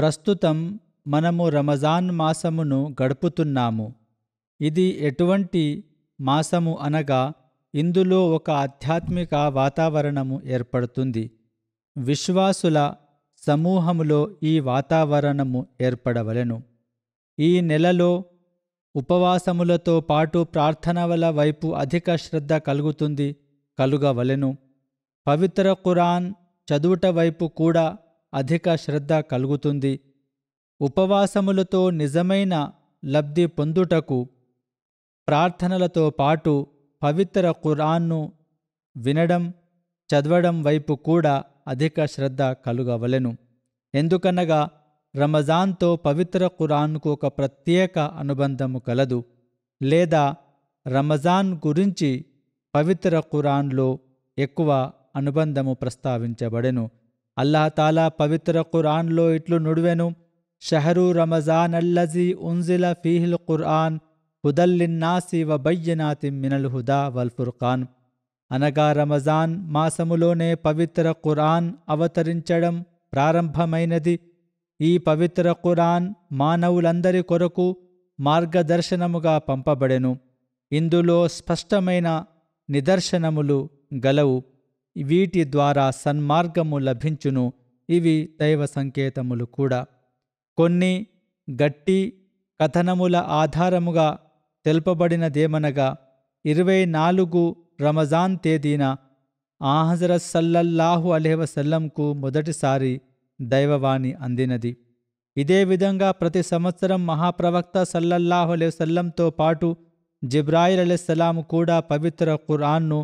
ప్రస్తుతం మనము రమజాన్ మాసమును గడుపుతున్నాము ఇది ఎటువంటి మాసము అనగా ఇందులో ఒక ఆధ్యాత్మిక వాతావరణము ఏర్పడుతుంది విశ్వాసుల సమూహములో ఈ వాతావరణము ఏర్పడవలెను ఈ నెలలో ఉపవాసములతో పాటు ప్రార్థనల వైపు అధిక శ్రద్ధ కలుగుతుంది కలుగవలెను పవిత్ర కురాన్ చదువుట వైపు కూడా అధిక శ్రద్ధ కలుగుతుంది ఉపవాసములతో నిజమైన లబ్ధి పొందుటకు ప్రార్థనలతో పాటు పవిత్ర ఖురాన్ను వినడం చదవడం వైపు కూడా అధిక శ్రద్ధ కలుగవలెను ఎందుకనగా రమజాన్తో పవిత్ర ఖురాన్కు ఒక ప్రత్యేక అనుబంధము కలదు లేదా రమజాన్ గురించి పవిత్ర ఖురాన్లో ఎక్కువ అనుబంధము ప్రస్తావించబడెను అల్లాహతాలా పవిత్ర ఖురాన్లో ఇట్లు నుడువెను షహరు రమజాన్ అల్లజీ ఉన్జిల ఫీహిల్ ఖురాన్ హుదల్లిన్నాసి వ బయ్యనాతి మినల్ హుదా వల్ ఫుర్ఖాన్ అనగా రమజాన్ మాసములోనే పవిత్ర ఖురాన్ అవతరించడం ప్రారంభమైనది ఈ పవిత్ర ఖురాన్ మానవులందరి కొరకు మార్గదర్శనముగా పంపబడెను ఇందులో స్పష్టమైన నిదర్శనములు గలవు వీటి ద్వారా సన్మార్గము లభించును ఇవి దైవ సంకేతములు కూడా కొన్ని గట్టి కథనముల ఆధారముగా తెలుపబడినదేమనగా ఇరవై నాలుగు రమజాన్ తేదీన ఆహజరత్ సల్లల్లాహు అలెహవసల్లంకు మొదటిసారి దైవవాణి అందినది ఇదే విధంగా ప్రతి సంవత్సరం మహాప్రవక్త సల్లల్లాహు అలెవసల్లంతో పాటు జిబ్రాయిల్ అలెస్లాం కూడా పవిత్ర ఖురాన్ను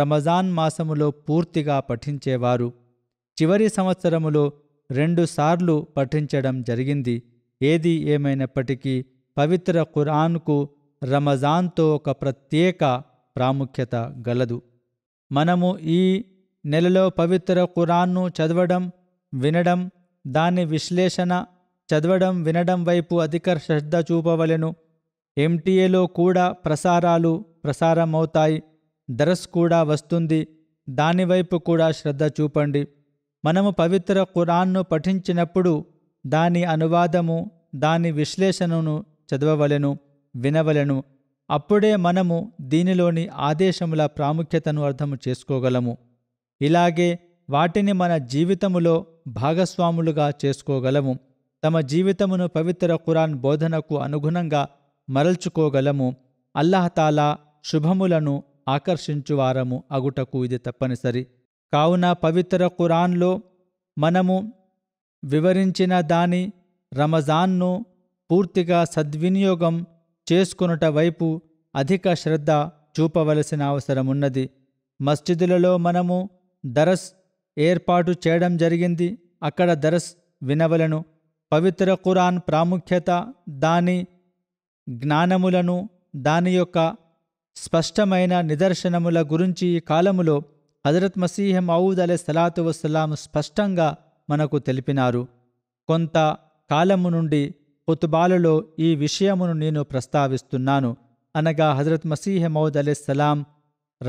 రమజాన్ మాసములో పూర్తిగా పఠించేవారు చివరి సంవత్సరములో రెండుసార్లు పఠించడం జరిగింది ఏది ఏమైనప్పటికీ పవిత్ర ఖురాన్కు రమజాన్తో ఒక ప్రత్యేక ప్రాముఖ్యత గలదు మనము ఈ నెలలో పవిత్ర ఖురాన్ను చదవడం వినడం దాని విశ్లేషణ చదవడం వినడం వైపు అధిక శ్రద్ధ చూపవలెను ఎంటీఏలో కూడా ప్రసారాలు ప్రసారమవుతాయి దరస్ కూడా వస్తుంది దానివైపు కూడా శ్రద్ధ చూపండి మనము పవిత్ర ఖురాన్ను పఠించినప్పుడు దాని అనువాదము దాని విశ్లేషణను చదవవలెను వినవలెను అప్పుడే మనము దీనిలోని ఆదేశముల ప్రాముఖ్యతను అర్థము చేసుకోగలము ఇలాగే వాటిని మన జీవితములో భాగస్వాములుగా చేసుకోగలము తమ జీవితమును పవిత్ర ఖురాన్ బోధనకు అనుగుణంగా మరల్చుకోగలము అల్లహతాలా శుభములను ఆకర్షించువారము అగుటకు ఇది తప్పనిసరి కావున పవిత్ర కురాన్లో మనము వివరించిన దాని రమజాన్ను పూర్తిగా సద్వినియోగం చేసుకునుట వైపు అధిక శ్రద్ధ చూపవలసిన అవసరమున్నది మస్జిదులలో మనము దరస్ ఏర్పాటు చేయడం జరిగింది అక్కడ దరస్ వినవలను పవిత్ర కురాన్ ప్రాముఖ్యత దాని జ్ఞానములను దాని యొక్క స్పష్టమైన నిదర్శనముల గురించి ఈ కాలములో హజరత్ మసీహ్ మౌద్ అలే సలాతు వసలాం స్పష్టంగా మనకు తెలిపినారు కొంత కాలము నుండి కుతుబాలలో ఈ విషయమును నేను ప్రస్తావిస్తున్నాను అనగా హజరత్ మసీహ్ మౌద్ అలే సలాం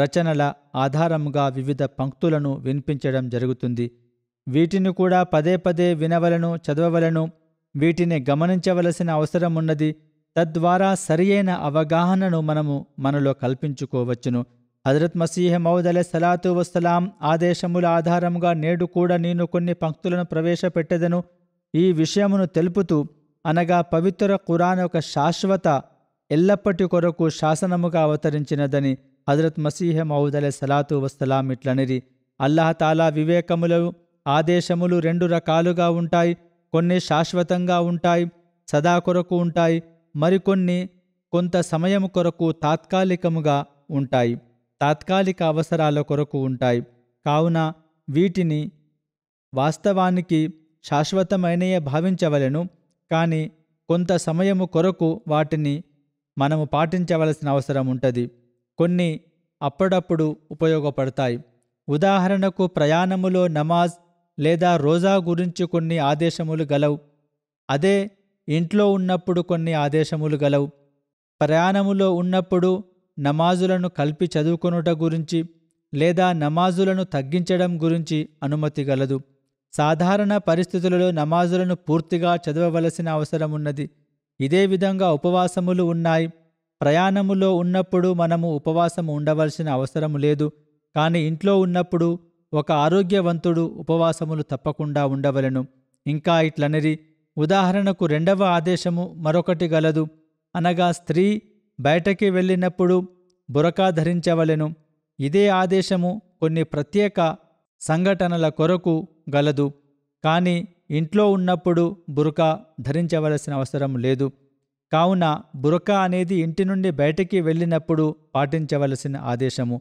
రచనల ఆధారముగా వివిధ పంక్తులను వినిపించడం జరుగుతుంది వీటిని కూడా పదే పదే వినవలను చదవవలను వీటిని గమనించవలసిన అవసరం ఉన్నది తద్వారా సరియైన అవగాహనను మనము మనలో కల్పించుకోవచ్చును హజరత్ మసీహ మౌద్ అలే సలాతు వసలాం ఆదేశముల ఆధారంగా నేడు కూడా నేను కొన్ని పంక్తులను ప్రవేశపెట్టెదను ఈ విషయమును తెలుపుతూ అనగా పవిత్ర కురాన్ ఒక శాశ్వత ఎల్లప్పటి కొరకు శాసనముగా అవతరించినదని హజరత్ మసీహ మౌద్ అలే సలాతు వసలాం ఇట్లనిరి అల్లహతాలా వివేకములు ఆదేశములు రెండు రకాలుగా ఉంటాయి కొన్ని శాశ్వతంగా ఉంటాయి సదా కొరకు ఉంటాయి మరికొన్ని కొంత సమయం కొరకు తాత్కాలికముగా ఉంటాయి తాత్కాలిక అవసరాల కొరకు ఉంటాయి కావున వీటిని వాస్తవానికి శాశ్వతమైనయే భావించవలను కానీ కొంత సమయము కొరకు వాటిని మనము పాటించవలసిన అవసరం ఉంటుంది కొన్ని అప్పుడప్పుడు ఉపయోగపడతాయి ఉదాహరణకు ప్రయాణములో నమాజ్ లేదా రోజా గురించి కొన్ని ఆదేశములు గలవు అదే ఇంట్లో ఉన్నప్పుడు కొన్ని ఆదేశములు గలవు ప్రయాణములో ఉన్నప్పుడు నమాజులను కలిపి చదువుకొనుట గురించి లేదా నమాజులను తగ్గించడం గురించి అనుమతి గలదు సాధారణ పరిస్థితులలో నమాజులను పూర్తిగా చదవవలసిన అవసరం ఉన్నది ఇదే విధంగా ఉపవాసములు ఉన్నాయి ప్రయాణములో ఉన్నప్పుడు మనము ఉపవాసము ఉండవలసిన అవసరం లేదు కానీ ఇంట్లో ఉన్నప్పుడు ఒక ఆరోగ్యవంతుడు ఉపవాసములు తప్పకుండా ఉండవలను ఇంకా ఇట్లనిరి ఉదాహరణకు రెండవ ఆదేశము మరొకటి గలదు అనగా స్త్రీ బయటకి వెళ్ళినప్పుడు బురకా ధరించవలెను ఇదే ఆదేశము కొన్ని ప్రత్యేక సంఘటనల కొరకు గలదు కానీ ఇంట్లో ఉన్నప్పుడు బురకా ధరించవలసిన అవసరం లేదు కావున బురకా అనేది ఇంటి నుండి బయటికి వెళ్ళినప్పుడు పాటించవలసిన ఆదేశము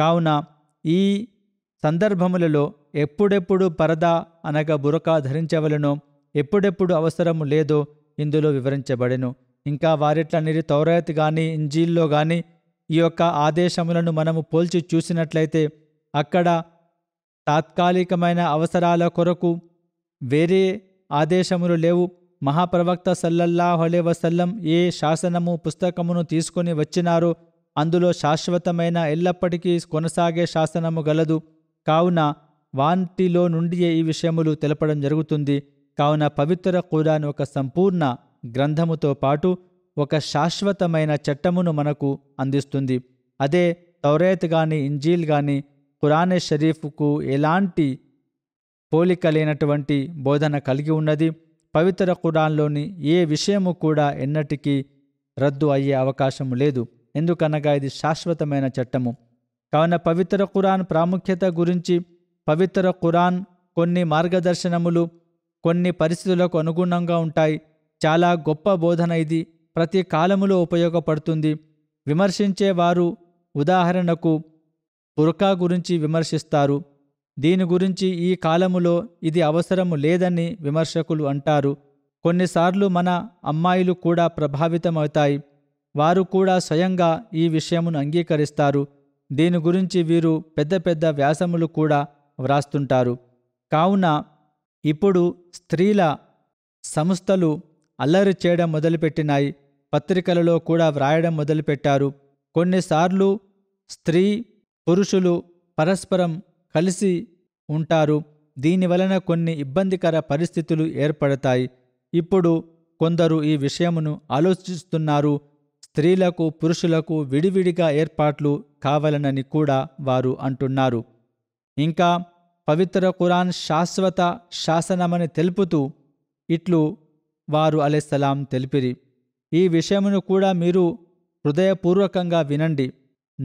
కావున ఈ సందర్భములలో ఎప్పుడెప్పుడు పరదా అనగా బురకా ధరించవలనో ఎప్పుడెప్పుడు అవసరము లేదో ఇందులో వివరించబడెను ఇంకా వారిట్లనేది తౌరాయత్ కానీ ఇంజీల్లో కానీ ఈ యొక్క ఆదేశములను మనము పోల్చి చూసినట్లయితే అక్కడ తాత్కాలికమైన అవసరాల కొరకు వేరే ఆదేశములు లేవు మహాప్రవక్త సల్లల్లాహు అలే వసల్లం ఏ శాసనము పుస్తకమును తీసుకొని వచ్చినారో అందులో శాశ్వతమైన ఎల్లప్పటికీ కొనసాగే శాసనము గలదు కావున వాంటిలో నుండియే ఈ విషయములు తెలపడం జరుగుతుంది కావున పవిత్ర కురాన్ ఒక సంపూర్ణ గ్రంథముతో పాటు ఒక శాశ్వతమైన చట్టమును మనకు అందిస్తుంది అదే తౌరేత్ గాని ఇంజీల్ గాని కురాన్ షరీఫ్కు ఎలాంటి పోలిక లేనటువంటి బోధన కలిగి ఉన్నది పవిత్ర కురాన్లోని ఏ విషయము కూడా ఎన్నటికీ రద్దు అయ్యే అవకాశము లేదు ఎందుకనగా ఇది శాశ్వతమైన చట్టము కావున పవిత్ర కురాన్ ప్రాముఖ్యత గురించి పవిత్ర ఖురాన్ కొన్ని మార్గదర్శనములు కొన్ని పరిస్థితులకు అనుగుణంగా ఉంటాయి చాలా గొప్ప బోధన ఇది ప్రతి కాలములో ఉపయోగపడుతుంది విమర్శించేవారు ఉదాహరణకు బురకా గురించి విమర్శిస్తారు దీని గురించి ఈ కాలములో ఇది అవసరము లేదని విమర్శకులు అంటారు కొన్నిసార్లు మన అమ్మాయిలు కూడా ప్రభావితమవుతాయి వారు కూడా స్వయంగా ఈ విషయమును అంగీకరిస్తారు దీని గురించి వీరు పెద్ద పెద్ద వ్యాసములు కూడా వ్రాస్తుంటారు కావున ఇప్పుడు స్త్రీల సంస్థలు అల్లరి చేయడం మొదలుపెట్టినాయి పత్రికలలో కూడా వ్రాయడం మొదలుపెట్టారు కొన్నిసార్లు స్త్రీ పురుషులు పరస్పరం కలిసి ఉంటారు దీనివలన కొన్ని ఇబ్బందికర పరిస్థితులు ఏర్పడతాయి ఇప్పుడు కొందరు ఈ విషయమును ఆలోచిస్తున్నారు స్త్రీలకు పురుషులకు విడివిడిగా ఏర్పాట్లు కావాలనని కూడా వారు అంటున్నారు ఇంకా పవిత్ర ఖురాన్ శాశ్వత శాసనమని తెలుపుతూ ఇట్లు వారు అలెస్సలాం తెలిపిరి ఈ విషయమును కూడా మీరు హృదయపూర్వకంగా వినండి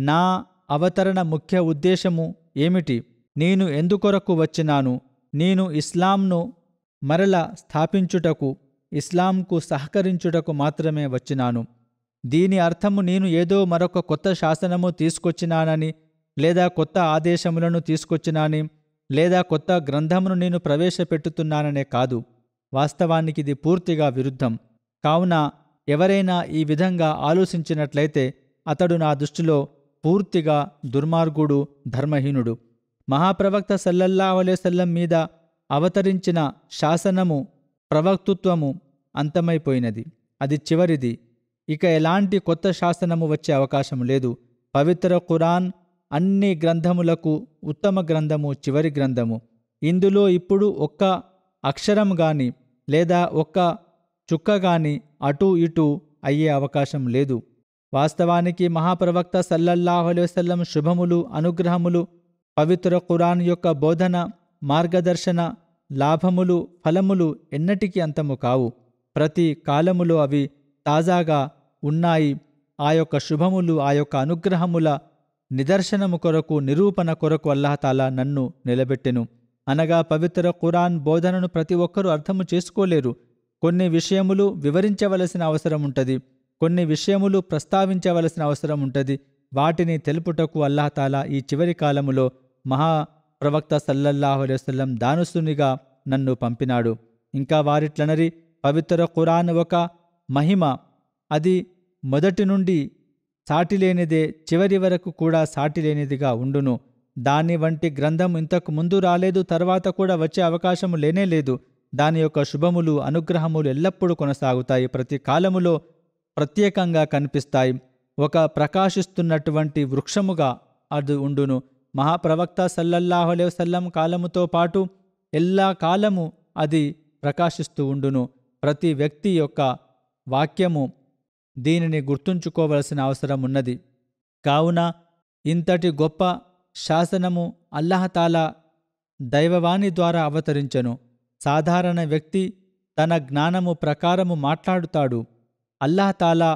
నా అవతరణ ముఖ్య ఉద్దేశము ఏమిటి నేను ఎందుకొరకు వచ్చినాను నేను ఇస్లాంను మరల స్థాపించుటకు ఇస్లాంకు సహకరించుటకు మాత్రమే వచ్చినాను దీని అర్థము నేను ఏదో మరొక కొత్త శాసనము తీసుకొచ్చినానని లేదా కొత్త ఆదేశములను తీసుకొచ్చినాని లేదా కొత్త గ్రంథమును నేను ప్రవేశపెట్టుతున్నాననే కాదు వాస్తవానికి ఇది పూర్తిగా విరుద్ధం కావున ఎవరైనా ఈ విధంగా ఆలోచించినట్లయితే అతడు నా దృష్టిలో పూర్తిగా దుర్మార్గుడు ధర్మహీనుడు మహాప్రవక్త సల్లల్లా అలెసల్లం మీద అవతరించిన శాసనము ప్రవక్తృత్వము అంతమైపోయినది అది చివరిది ఇక ఎలాంటి కొత్త శాసనము వచ్చే అవకాశం లేదు పవిత్ర ఖురాన్ అన్ని గ్రంథములకు ఉత్తమ గ్రంథము చివరి గ్రంథము ఇందులో ఇప్పుడు ఒక్క అక్షరం గాని లేదా ఒక్క చుక్క గాని అటూ ఇటూ అయ్యే అవకాశం లేదు వాస్తవానికి మహాప్రవక్త సల్లల్లాహు అలైవసం శుభములు అనుగ్రహములు పవిత్ర కురాన్ యొక్క బోధన మార్గదర్శన లాభములు ఫలములు ఎన్నటికీ అంతము కావు ప్రతి కాలములో అవి తాజాగా ఉన్నాయి ఆ యొక్క శుభములు ఆ యొక్క అనుగ్రహముల నిదర్శనము కొరకు నిరూపణ కొరకు అల్లహతాలా నన్ను నిలబెట్టెను అనగా పవిత్ర ఖురాన్ బోధనను ప్రతి ఒక్కరూ అర్థము చేసుకోలేరు కొన్ని విషయములు వివరించవలసిన అవసరం ఉంటుంది కొన్ని విషయములు ప్రస్తావించవలసిన అవసరం ఉంటుంది వాటిని తెలుపుటకు అల్లాహతాలా ఈ చివరి కాలములో మహా ప్రవక్త సల్లల్లాహు అలైవల్లం దానుసునిగా నన్ను పంపినాడు ఇంకా వారిట్లనరి పవిత్ర ఖురాన్ ఒక మహిమ అది మొదటి నుండి సాటిలేనిదే చివరి వరకు కూడా సాటిలేనిదిగా ఉండును దాని వంటి గ్రంథం ఇంతకు ముందు రాలేదు తర్వాత కూడా వచ్చే అవకాశము లేనేలేదు దాని యొక్క శుభములు అనుగ్రహములు ఎల్లప్పుడూ కొనసాగుతాయి ప్రతి కాలములో ప్రత్యేకంగా కనిపిస్తాయి ఒక ప్రకాశిస్తున్నటువంటి వృక్షముగా అది ఉండును మహాప్రవక్త సల్లల్లాహులే సల్లం కాలముతో పాటు ఎల్లా కాలము అది ప్రకాశిస్తూ ఉండును ప్రతి వ్యక్తి యొక్క వాక్యము దీనిని గుర్తుంచుకోవలసిన అవసరం ఉన్నది కావున ఇంతటి గొప్ప శాసనము అల్లహతాలా దైవవాణి ద్వారా అవతరించెను సాధారణ వ్యక్తి తన జ్ఞానము ప్రకారము మాట్లాడుతాడు అల్లాహతాలా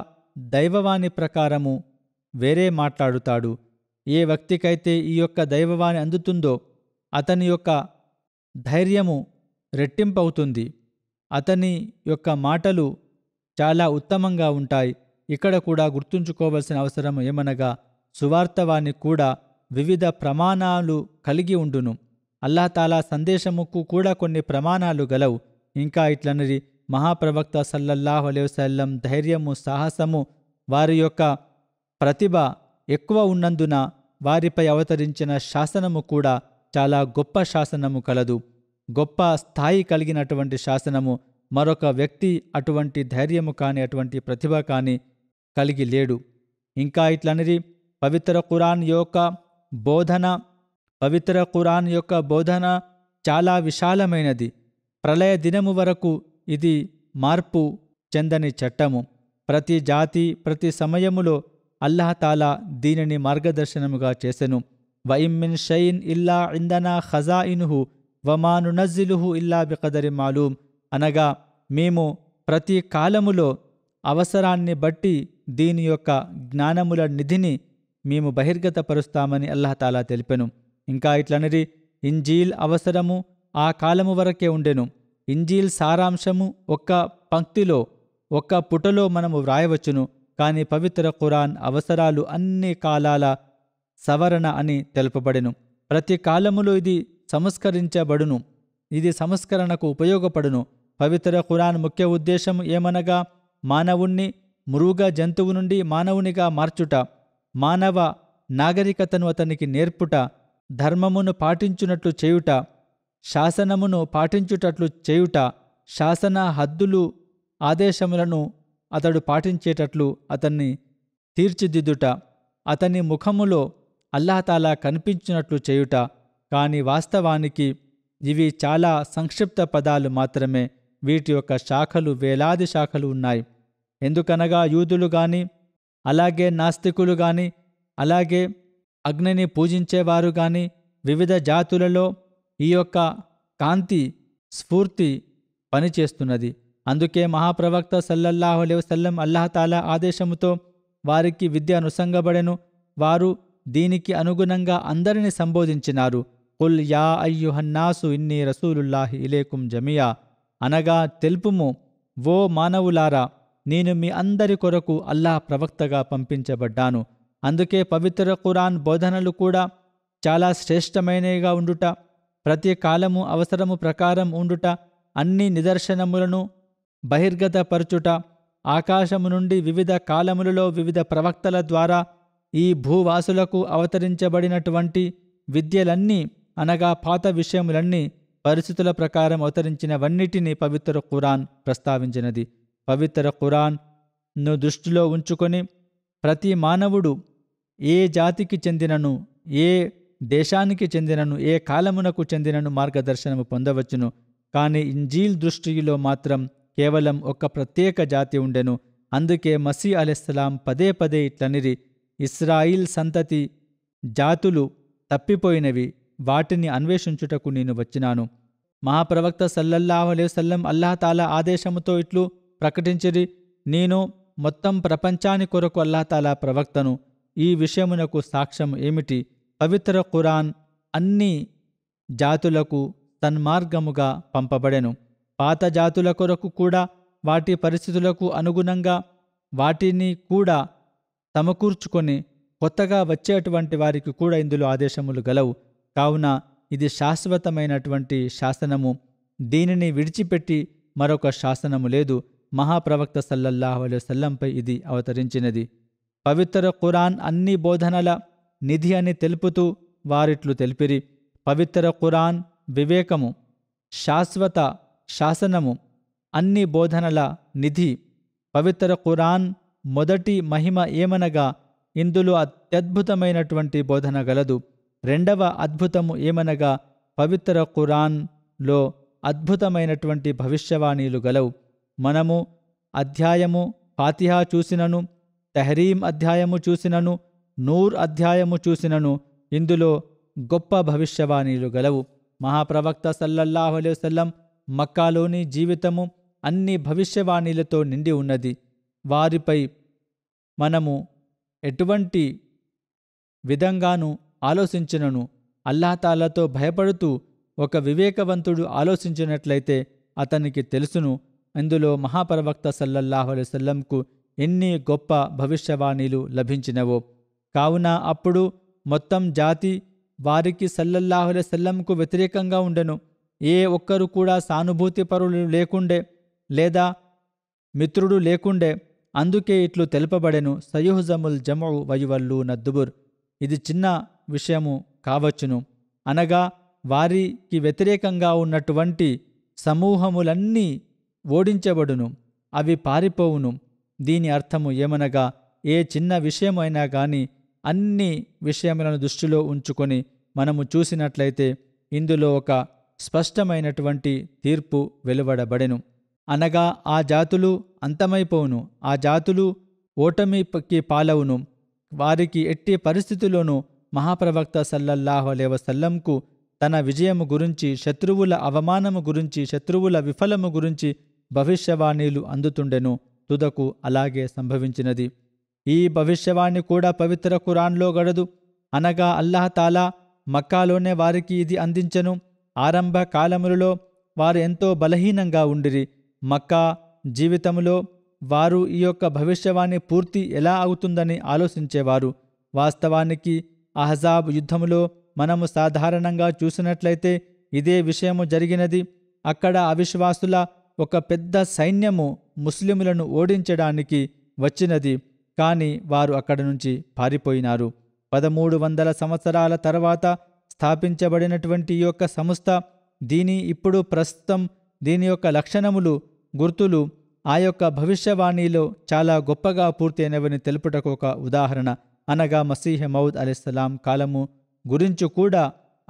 దైవవాణి ప్రకారము వేరే మాట్లాడుతాడు ఏ వ్యక్తికైతే ఈ యొక్క దైవవాణి అందుతుందో అతని యొక్క ధైర్యము రెట్టింపవుతుంది అతని యొక్క మాటలు చాలా ఉత్తమంగా ఉంటాయి ఇక్కడ కూడా గుర్తుంచుకోవలసిన అవసరం ఏమనగా సువార్తవాన్ని కూడా వివిధ ప్రమాణాలు కలిగి ఉండును అల్లాహతాలా సందేశముకు కూడా కొన్ని ప్రమాణాలు గలవు ఇంకా ఇట్లనరి మహాప్రవక్త సల్లల్లాహు అలైవసల్లం ధైర్యము సాహసము వారి యొక్క ప్రతిభ ఎక్కువ ఉన్నందున వారిపై అవతరించిన శాసనము కూడా చాలా గొప్ప శాసనము కలదు గొప్ప స్థాయి కలిగినటువంటి శాసనము మరొక వ్యక్తి అటువంటి ధైర్యము కాని అటువంటి ప్రతిభ కాని కలిగి లేడు ఇంకా ఇట్లనిది పవిత్ర కురాన్ యొక్క బోధన పవిత్ర కురాన్ యొక్క బోధన చాలా విశాలమైనది ప్రళయ దినము వరకు ఇది మార్పు చెందని చట్టము ప్రతి జాతి ప్రతి సమయములో అల్లహతాలా దీనిని మార్గదర్శనముగా చేసెను వైమిన్ షైన్ ఇల్లా ఇందనా ఖజా ఇనుహు వమాను నజ్జిలుహు ఇల్లా బికదరి మాలూమ్ అనగా మేము ప్రతి కాలములో అవసరాన్ని బట్టి దీని యొక్క జ్ఞానముల నిధిని మేము బహిర్గతపరుస్తామని అల్లహతాలా తెలిపెను ఇంకా ఇట్లనరి ఇంజీల్ అవసరము ఆ కాలము వరకే ఉండెను ఇంజీల్ సారాంశము ఒక్క పంక్తిలో ఒక్క పుటలో మనము వ్రాయవచ్చును కానీ పవిత్ర ఖురాన్ అవసరాలు అన్ని కాలాల సవరణ అని తెలుపబడెను ప్రతి కాలములో ఇది సంస్కరించబడును ఇది సంస్కరణకు ఉపయోగపడును పవిత్ర ఖురాన్ ముఖ్య ఉద్దేశం ఏమనగా మానవుణ్ణి మృగ జంతువు నుండి మానవునిగా మార్చుట మానవ నాగరికతను అతనికి నేర్పుట ధర్మమును పాటించునట్లు చేయుట శాసనమును పాటించుటట్లు చేయుట శాసన హద్దులు ఆదేశములను అతడు పాటించేటట్లు అతన్ని తీర్చిదిద్దుట అతని ముఖములో అల్లాహతాలా కనిపించినట్లు చేయుట కానీ వాస్తవానికి ఇవి చాలా సంక్షిప్త పదాలు మాత్రమే వీటి యొక్క శాఖలు వేలాది శాఖలు ఉన్నాయి ఎందుకనగా యూదులు గాని అలాగే నాస్తికులు గాని అలాగే అగ్నిని పూజించేవారు గాని వివిధ జాతులలో ఈ యొక్క కాంతి స్ఫూర్తి పనిచేస్తున్నది అందుకే మహాప్రవక్త సల్లల్లాహు అలెవసల్లం అల్లహతాలా ఆదేశముతో వారికి విద్య అనుసంగబడెను వారు దీనికి అనుగుణంగా అందరిని సంబోధించినారు కుల్ యా అయ్యుహన్నాసు ఇన్ని రసూలుల్లాహి ఇలేకుం జమియా అనగా తెలుపుము ఓ మానవులారా నేను మీ అందరి కొరకు అల్లా ప్రవక్తగా పంపించబడ్డాను అందుకే పవిత్ర కురాన్ బోధనలు కూడా చాలా శ్రేష్టమైనవిగా ఉండుట ప్రతి కాలము అవసరము ప్రకారం ఉండుట అన్ని నిదర్శనములను బహిర్గతపరచుట ఆకాశము నుండి వివిధ కాలములలో వివిధ ప్రవక్తల ద్వారా ఈ భూవాసులకు అవతరించబడినటువంటి విద్యలన్నీ అనగా పాత విషయములన్నీ పరిస్థితుల ప్రకారం అవతరించినవన్నిటినీ పవిత్ర ఖురాన్ ప్రస్తావించినది పవిత్ర ఖురాన్ను దృష్టిలో ఉంచుకొని ప్రతి మానవుడు ఏ జాతికి చెందినను ఏ దేశానికి చెందినను ఏ కాలమునకు చెందినను మార్గదర్శనము పొందవచ్చును కానీ ఇంజీల్ దృష్టిలో మాత్రం కేవలం ఒక ప్రత్యేక జాతి ఉండెను అందుకే మసీ అలెస్లాం పదే పదే ఇట్లనిరి ఇస్రాయిల్ సంతతి జాతులు తప్పిపోయినవి వాటిని అన్వేషించుటకు నేను వచ్చినాను మహాప్రవక్త సల్లల్లాహలేసల్లం అల్లాహతాలా ఆదేశముతో ఇట్లు ప్రకటించిరి నేను మొత్తం ప్రపంచాని కొరకు అల్లాహతాలా ప్రవక్తను ఈ విషయమునకు సాక్ష్యం ఏమిటి పవిత్ర ఖురాన్ అన్ని జాతులకు తన్మార్గముగా పంపబడెను పాత జాతుల కొరకు కూడా వాటి పరిస్థితులకు అనుగుణంగా వాటిని కూడా సమకూర్చుకొని కొత్తగా వచ్చేటువంటి వారికి కూడా ఇందులో ఆదేశములు గలవు కావున ఇది శాశ్వతమైనటువంటి శాసనము దీనిని విడిచిపెట్టి మరొక శాసనము లేదు మహాప్రవక్త సల్లల్లాహు సల్లంపై ఇది అవతరించినది పవిత్ర ఖురాన్ అన్ని బోధనల నిధి అని తెలుపుతూ వారిట్లు తెలిపిరి పవిత్ర ఖురాన్ వివేకము శాశ్వత శాసనము అన్ని బోధనల నిధి పవిత్ర ఖురాన్ మొదటి మహిమ ఏమనగా ఇందులో అత్యద్భుతమైనటువంటి బోధన గలదు రెండవ అద్భుతము ఏమనగా పవిత్ర ఖురాన్లో అద్భుతమైనటువంటి భవిష్యవాణీలు గలవు మనము అధ్యాయము ఫాతిహా చూసినను తెహరీం అధ్యాయము చూసినను నూర్ అధ్యాయము చూసినను ఇందులో గొప్ప భవిష్యవాణీలు గలవు మహాప్రవక్త సల్లల్లాహు అలైవల్లం మక్కాలోని జీవితము అన్ని భవిష్యవాణీలతో నిండి ఉన్నది వారిపై మనము ఎటువంటి విధంగానూ ఆలోచించినను అల్లాహతాలతో భయపడుతూ ఒక వివేకవంతుడు ఆలోచించినట్లయితే అతనికి తెలుసును అందులో మహాప్రవక్త సల్లల్లాహు సల్లంకు ఎన్ని గొప్ప భవిష్యవాణీలు లభించినవో కావున అప్పుడు మొత్తం జాతి వారికి సల్లల్లాహులే సల్లంకు వ్యతిరేకంగా ఉండెను ఏ ఒక్కరు కూడా సానుభూతిపరులు లేకుండే లేదా మిత్రుడు లేకుండే అందుకే ఇట్లు తెలుపబడెను సయుహజముల్ జమౌ వయువల్లు నద్దుబుర్ ఇది చిన్న విషయము కావచ్చును అనగా వారికి వ్యతిరేకంగా ఉన్నటువంటి సమూహములన్నీ ఓడించబడును అవి పారిపోవును దీని అర్థము ఏమనగా ఏ చిన్న విషయమైనా కానీ అన్ని విషయములను దృష్టిలో ఉంచుకొని మనము చూసినట్లయితే ఇందులో ఒక స్పష్టమైనటువంటి తీర్పు వెలువడబడెను అనగా ఆ జాతులు అంతమైపోవును ఆ జాతులు ఓటమికి పాలవును వారికి ఎట్టి పరిస్థితుల్లోనూ మహాప్రవక్త సల్లల్లాహు వసల్లంకు తన విజయము గురించి శత్రువుల అవమానము గురించి శత్రువుల విఫలము గురించి భవిష్యవాణీలు అందుతుండెను తుదకు అలాగే సంభవించినది ఈ భవిష్యవాణి కూడా పవిత్ర కురాన్లో గడదు అనగా అల్లహతాలా మక్కాలోనే వారికి ఇది అందించెను ఆరంభ కాలములలో వారు ఎంతో బలహీనంగా ఉండిరి మక్కా జీవితములో వారు ఈ యొక్క భవిష్యవాణి పూర్తి ఎలా అవుతుందని ఆలోచించేవారు వాస్తవానికి అహజాబ్ యుద్ధములో మనము సాధారణంగా చూసినట్లయితే ఇదే విషయము జరిగినది అక్కడ అవిశ్వాసుల ఒక పెద్ద సైన్యము ముస్లిములను ఓడించడానికి వచ్చినది కానీ వారు అక్కడ నుంచి పారిపోయినారు పదమూడు వందల సంవత్సరాల తర్వాత స్థాపించబడినటువంటి ఈ యొక్క సంస్థ దీని ఇప్పుడు ప్రస్తుతం దీని యొక్క లక్షణములు గుర్తులు ఆ యొక్క భవిష్యవాణిలో చాలా గొప్పగా పూర్తయినవని తెలుపుటకు ఒక ఉదాహరణ అనగా మసీహ మౌద్ అలీస్లాం కాలము గురించి కూడా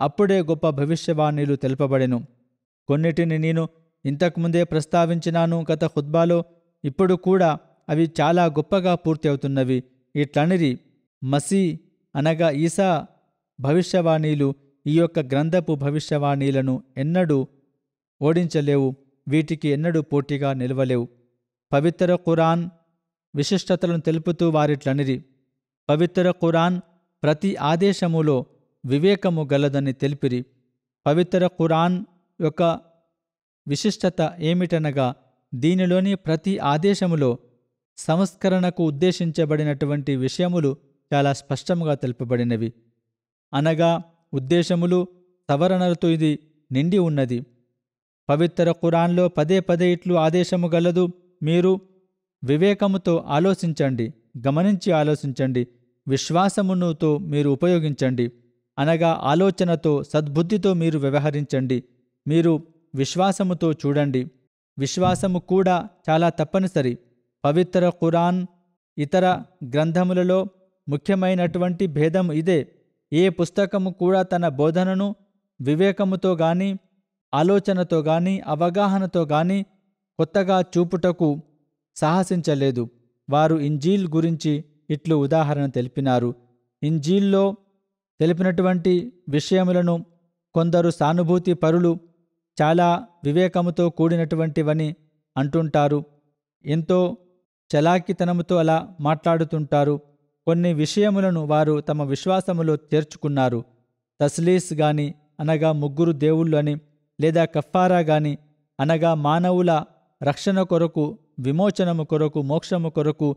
అప్పుడే గొప్ప భవిష్యవాణీలు తెలుపబడెను కొన్నిటిని నేను ఇంతకుముందే ప్రస్తావించినాను గత హుద్బాలో ఇప్పుడు కూడా అవి చాలా గొప్పగా పూర్తి అవుతున్నవి ఇట్లనిరి మసీ అనగా ఈసా భవిష్యవాణీలు ఈ యొక్క గ్రంథపు భవిష్యవాణీలను ఎన్నడూ ఓడించలేవు వీటికి ఎన్నడూ పోటీగా నిలవలేవు పవిత్ర ఖురాన్ విశిష్టతలను తెలుపుతూ వారిట్లనిరి పవిత్ర ఖురాన్ ప్రతి ఆదేశములో వివేకము గలదని తెలిపిరి పవిత్ర ఖురాన్ యొక్క విశిష్టత ఏమిటనగా దీనిలోని ప్రతి ఆదేశములో సంస్కరణకు ఉద్దేశించబడినటువంటి విషయములు చాలా స్పష్టముగా తెలుపబడినవి అనగా ఉద్దేశములు సవరణలతో ఇది నిండి ఉన్నది పవిత్ర ఖురాన్లో పదే పదే ఇట్లు ఆదేశము గలదు మీరు వివేకముతో ఆలోచించండి గమనించి ఆలోచించండి విశ్వాసమునుతో మీరు ఉపయోగించండి అనగా ఆలోచనతో సద్బుద్ధితో మీరు వ్యవహరించండి మీరు విశ్వాసముతో చూడండి విశ్వాసము కూడా చాలా తప్పనిసరి పవిత్ర ఖురాన్ ఇతర గ్రంథములలో ముఖ్యమైనటువంటి భేదం ఇదే ఏ పుస్తకము కూడా తన బోధనను వివేకముతో గాని ఆలోచనతో గాని అవగాహనతో గాని కొత్తగా చూపుటకు సాహసించలేదు వారు ఇంజీల్ గురించి ఇట్లు ఉదాహరణ తెలిపినారు ఇంజీల్లో తెలిపినటువంటి విషయములను కొందరు సానుభూతి పరులు చాలా వివేకముతో కూడినటువంటివని అంటుంటారు ఎంతో చలాకితనముతో అలా మాట్లాడుతుంటారు కొన్ని విషయములను వారు తమ విశ్వాసములో చేర్చుకున్నారు తస్లీస్ గాని అనగా ముగ్గురు దేవుళ్ళు అని లేదా కఫారా గాని అనగా మానవుల రక్షణ కొరకు విమోచనము కొరకు మోక్షము కొరకు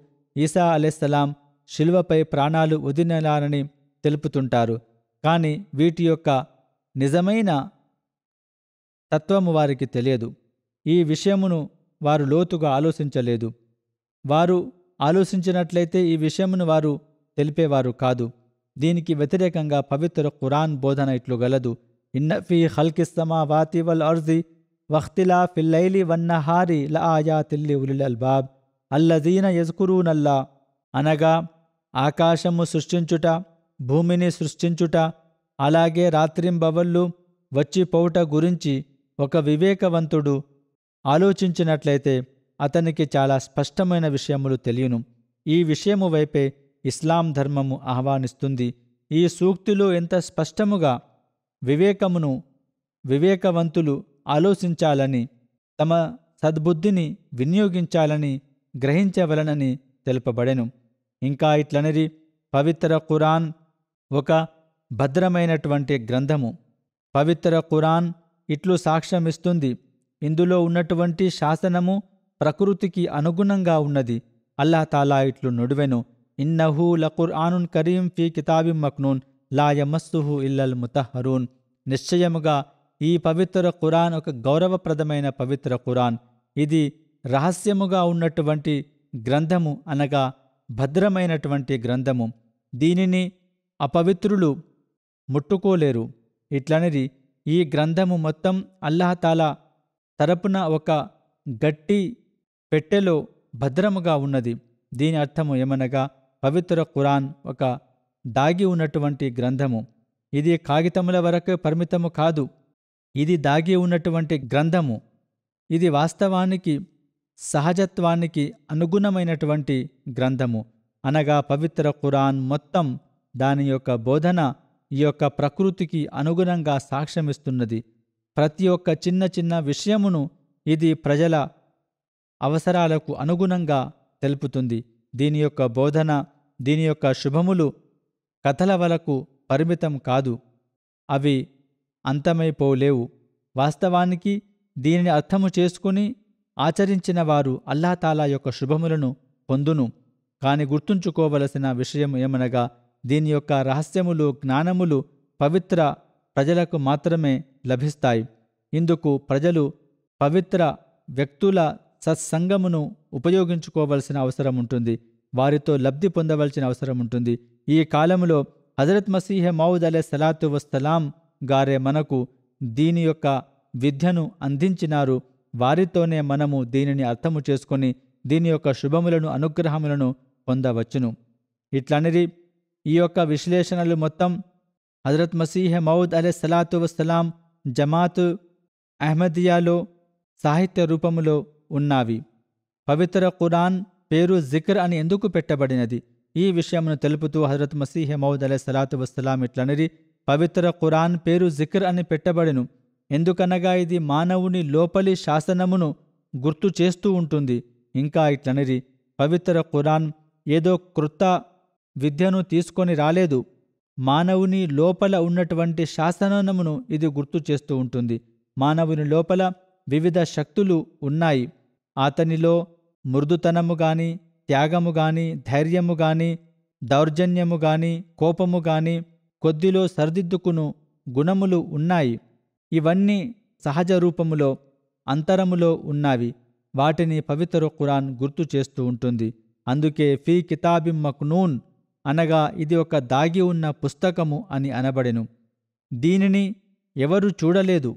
ఈసా అలెస్సలాం శిల్వపై ప్రాణాలు వదిలినారని తెలుపుతుంటారు కానీ వీటి యొక్క నిజమైన తత్వము వారికి తెలియదు ఈ విషయమును వారు లోతుగా ఆలోచించలేదు వారు ఆలోచించినట్లయితే ఈ విషయమును వారు తెలిపేవారు కాదు దీనికి వ్యతిరేకంగా పవిత్ర ఖురాన్ బోధన ఇట్లు గలదు ఇన్నఫీ హల్కిస్తమా వాతి వల్ అర్జి వఖ్తిలా ఫిల్లైలి వన్నహారి ల ఆయా తిల్లి ఉలిల్ అల్బాబ్ అల్లదీన యజ్కురూనల్లా అనగా ఆకాశము సృష్టించుట భూమిని సృష్టించుట అలాగే రాత్రింబవళ్ళు వచ్చిపోవుట గురించి ఒక వివేకవంతుడు ఆలోచించినట్లయితే అతనికి చాలా స్పష్టమైన విషయములు తెలియను ఈ విషయము వైపే ఇస్లాం ధర్మము ఆహ్వానిస్తుంది ఈ సూక్తిలో ఎంత స్పష్టముగా వివేకమును వివేకవంతులు ఆలోచించాలని తమ సద్బుద్ధిని వినియోగించాలని గ్రహించవలనని తెలుపబడెను ఇంకా ఇట్లనిది పవిత్ర ఖురాన్ ఒక భద్రమైనటువంటి గ్రంథము పవిత్ర ఖురాన్ ఇట్లు సాక్ష్యమిస్తుంది ఇందులో ఉన్నటువంటి శాసనము ప్రకృతికి అనుగుణంగా ఉన్నది అల్లాతాలా ఇట్లు నుడువెను ఇన్నహూ ఆనున్ కరీం ఫీ కితాబి మక్నూన్ లాయమస్సుహు ఇల్లల్ ముతహరూన్ నిశ్చయముగా ఈ పవిత్ర ఖురాన్ ఒక గౌరవప్రదమైన పవిత్ర ఖురాన్ ఇది రహస్యముగా ఉన్నటువంటి గ్రంథము అనగా భద్రమైనటువంటి గ్రంథము దీనిని అపవిత్రులు ముట్టుకోలేరు ఇట్లనిది ఈ గ్రంథము మొత్తం అల్లహతాల తరపున ఒక గట్టి పెట్టెలో భద్రముగా ఉన్నది దీని అర్థము ఏమనగా పవిత్ర ఖురాన్ ఒక దాగి ఉన్నటువంటి గ్రంథము ఇది కాగితముల వరకు పరిమితము కాదు ఇది దాగి ఉన్నటువంటి గ్రంథము ఇది వాస్తవానికి సహజత్వానికి అనుగుణమైనటువంటి గ్రంథము అనగా పవిత్ర ఖురాన్ మొత్తం దాని యొక్క బోధన ఈ యొక్క ప్రకృతికి అనుగుణంగా సాక్ష్యమిస్తున్నది ప్రతి ఒక్క చిన్న చిన్న విషయమును ఇది ప్రజల అవసరాలకు అనుగుణంగా తెలుపుతుంది దీని యొక్క బోధన దీని యొక్క శుభములు కథల వలకు పరిమితం కాదు అవి అంతమైపోలేవు వాస్తవానికి దీనిని అర్థము చేసుకుని ఆచరించిన వారు అల్లాతాలా యొక్క శుభములను పొందును కాని గుర్తుంచుకోవలసిన విషయం ఏమనగా దీని యొక్క రహస్యములు జ్ఞానములు పవిత్ర ప్రజలకు మాత్రమే లభిస్తాయి ఇందుకు ప్రజలు పవిత్ర వ్యక్తుల సత్సంగమును ఉపయోగించుకోవలసిన అవసరం ఉంటుంది వారితో లబ్ధి పొందవలసిన అవసరం ఉంటుంది ఈ కాలంలో హజరత్ మసీహ మౌద్ అలే సలాతు వస్తలాం గారే మనకు దీని యొక్క విద్యను అందించినారు వారితోనే మనము దీనిని అర్థము చేసుకుని దీని యొక్క శుభములను అనుగ్రహములను పొందవచ్చును ఇట్లనిది ఈ యొక్క విశ్లేషణలు మొత్తం హజరత్ మసీహ మౌద్ అలే సలాతు వసలాం జమాతు అహ్మదియాలో సాహిత్య రూపములో ఉన్నావి పవిత్ర ఖురాన్ పేరు జిక్ర్ అని ఎందుకు పెట్టబడినది ఈ విషయమును తెలుపుతూ హజరత్ మసీహ మౌద్ అలే సలాతు వసలాం ఇట్లనిది పవిత్ర ఖురాన్ పేరు జిక్ర్ అని పెట్టబడిను ఎందుకనగా ఇది మానవుని లోపలి శాసనమును గుర్తు చేస్తూ ఉంటుంది ఇంకా ఇట్లనిది పవిత్ర ఖురాన్ ఏదో క్రొత్త విద్యను తీసుకొని రాలేదు మానవుని లోపల ఉన్నటువంటి శాసనమును ఇది గుర్తు చేస్తూ ఉంటుంది మానవుని లోపల వివిధ శక్తులు ఉన్నాయి అతనిలో మృదుతనము గాని త్యాగము గాని ధైర్యము గాని దౌర్జన్యము గాని కోపము గాని కొద్దిలో సరిదిద్దుకును గుణములు ఉన్నాయి ఇవన్నీ సహజ రూపములో అంతరములో ఉన్నావి వాటిని పవిత్ర ఖురాన్ గుర్తు చేస్తూ ఉంటుంది అందుకే ఫీ కితాబి మక్నూన్ అనగా ఇది ఒక దాగి ఉన్న పుస్తకము అని అనబడెను దీనిని ఎవరు చూడలేదు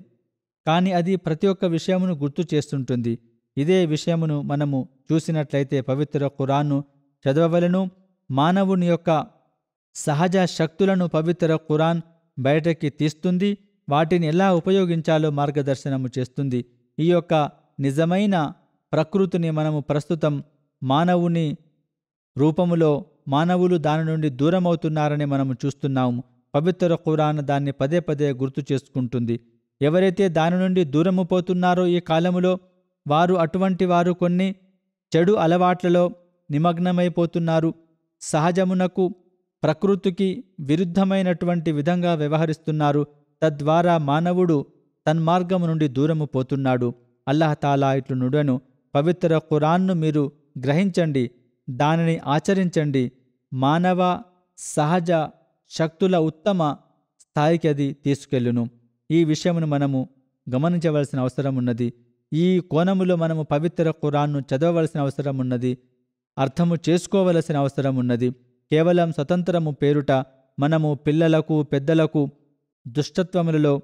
కాని అది ప్రతి ఒక్క విషయమును గుర్తు చేస్తుంటుంది ఇదే విషయమును మనము చూసినట్లయితే పవిత్ర ఖురాన్ను చదవవలను మానవుని యొక్క సహజ శక్తులను పవిత్ర ఖురాన్ బయటకి తీస్తుంది వాటిని ఎలా ఉపయోగించాలో మార్గదర్శనము చేస్తుంది ఈ యొక్క నిజమైన ప్రకృతిని మనము ప్రస్తుతం మానవుని రూపములో మానవులు దాని నుండి దూరమవుతున్నారని మనము చూస్తున్నాము పవిత్ర కురాన్ దాన్ని పదే పదే గుర్తు చేసుకుంటుంది ఎవరైతే దాని నుండి దూరము పోతున్నారో ఈ కాలములో వారు అటువంటి వారు కొన్ని చెడు అలవాట్లలో నిమగ్నమైపోతున్నారు సహజమునకు ప్రకృతికి విరుద్ధమైనటువంటి విధంగా వ్యవహరిస్తున్నారు తద్వారా మానవుడు తన్మార్గము నుండి దూరము పోతున్నాడు అల్లహతాలా ఇట్లు నుడను పవిత్ర ఖురాన్ను మీరు గ్రహించండి దానిని ఆచరించండి మానవ సహజ శక్తుల ఉత్తమ స్థాయికి అది తీసుకెళ్ళును ఈ విషయమును మనము గమనించవలసిన అవసరం ఉన్నది ఈ కోణములో మనము పవిత్ర ఖురాన్ను చదవవలసిన అవసరం ఉన్నది అర్థము చేసుకోవలసిన అవసరం ఉన్నది కేవలం స్వతంత్రము పేరుట మనము పిల్లలకు పెద్దలకు దుష్టత్వములలో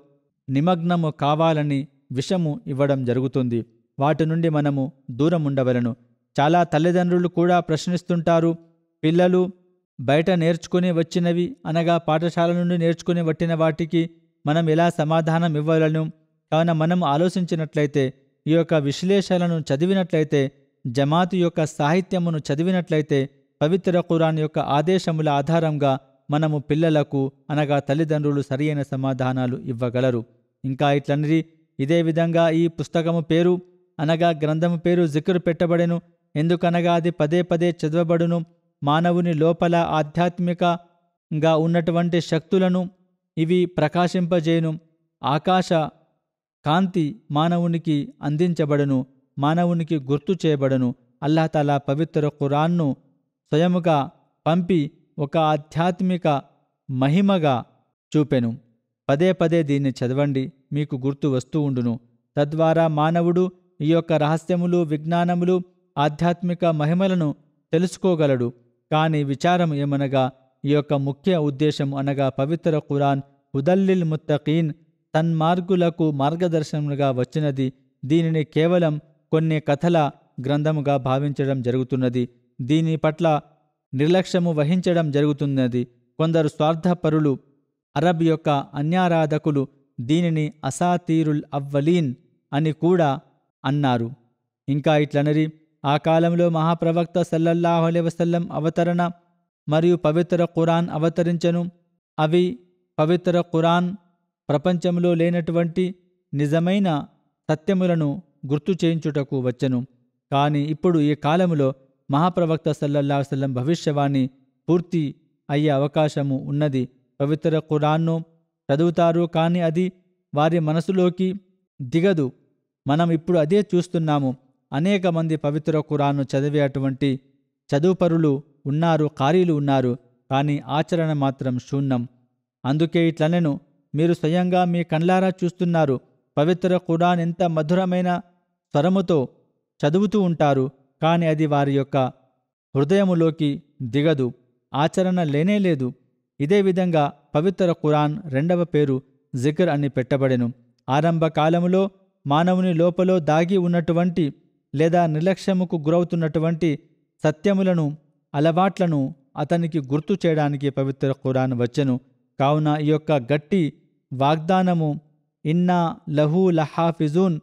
నిమగ్నము కావాలని విషము ఇవ్వడం జరుగుతుంది వాటి నుండి మనము దూరం ఉండవలను చాలా తల్లిదండ్రులు కూడా ప్రశ్నిస్తుంటారు పిల్లలు బయట నేర్చుకుని వచ్చినవి అనగా పాఠశాల నుండి నేర్చుకుని వట్టిన వాటికి మనం ఎలా సమాధానం ఇవ్వలను కావున మనం ఆలోచించినట్లయితే ఈ యొక్క విశ్లేషణను చదివినట్లయితే జమాతు యొక్క సాహిత్యమును చదివినట్లయితే పవిత్ర ఖురాన్ యొక్క ఆదేశముల ఆధారంగా మనము పిల్లలకు అనగా తల్లిదండ్రులు సరియైన సమాధానాలు ఇవ్వగలరు ఇంకా ఇట్లన్నీ ఇదే విధంగా ఈ పుస్తకము పేరు అనగా గ్రంథము పేరు జిక్కురు పెట్టబడెను ఎందుకనగా అది పదే పదే చదవబడును మానవుని లోపల ఆధ్యాత్మికంగా ఉన్నటువంటి శక్తులను ఇవి ప్రకాశింపజేయును ఆకాశ కాంతి మానవునికి అందించబడను మానవునికి గుర్తు చేయబడను అల్లాహతాలా పవిత్ర ఖురాన్ను స్వయముగా పంపి ఒక ఆధ్యాత్మిక మహిమగా చూపెను పదే పదే దీన్ని చదవండి మీకు గుర్తు వస్తూ ఉండును తద్వారా మానవుడు ఈ యొక్క రహస్యములు విజ్ఞానములు ఆధ్యాత్మిక మహిమలను తెలుసుకోగలడు కానీ విచారం ఏమనగా ఈ యొక్క ముఖ్య ఉద్దేశం అనగా పవిత్ర ఖురాన్ హుదల్లిల్ ముత్తకీన్ తన్మార్గులకు మార్గదర్శనముగా వచ్చినది దీనిని కేవలం కొన్ని కథల గ్రంథముగా భావించడం జరుగుతున్నది దీని పట్ల నిర్లక్ష్యము వహించడం జరుగుతున్నది కొందరు స్వార్థపరులు అరబ్ యొక్క అన్యారాధకులు దీనిని అసాతీరుల్ అవ్వలీన్ అని కూడా అన్నారు ఇంకా ఇట్లనరి ఆ కాలంలో మహాప్రవక్త సల్లల్లాహు అలై వసల్లం అవతరణ మరియు పవిత్ర ఖురాన్ అవతరించను అవి పవిత్ర ఖురాన్ ప్రపంచంలో లేనటువంటి నిజమైన సత్యములను గుర్తు చేయించుటకు వచ్చను కానీ ఇప్పుడు ఈ కాలములో మహాప్రవక్త సల్లల్లా వసలం భవిష్యవాణి పూర్తి అయ్యే అవకాశము ఉన్నది పవిత్ర ఖురాన్ను చదువుతారు కానీ అది వారి మనసులోకి దిగదు మనం ఇప్పుడు అదే చూస్తున్నాము అనేక మంది పవిత్ర ఖురాన్ను చదివే అటువంటి చదువుపరులు ఉన్నారు ఖారీలు ఉన్నారు కానీ ఆచరణ మాత్రం శూన్యం అందుకే ఇట్లనెను మీరు స్వయంగా మీ కండ్లారా చూస్తున్నారు పవిత్ర ఖురాన్ ఎంత మధురమైన స్వరముతో చదువుతూ ఉంటారు కానీ అది వారి యొక్క హృదయములోకి దిగదు ఆచరణ లేనేలేదు ఇదే విధంగా పవిత్ర ఖురాన్ రెండవ పేరు జికర్ అని పెట్టబడెను ఆరంభ కాలములో మానవుని లోపలో దాగి ఉన్నటువంటి లేదా నిర్లక్ష్యముకు గురవుతున్నటువంటి సత్యములను అలవాట్లను అతనికి గుర్తు చేయడానికి పవిత్ర ఖురాన్ వచ్చెను కావున ఈ యొక్క గట్టి వాగ్దానము ఇన్నా లహూ లహాఫిజూన్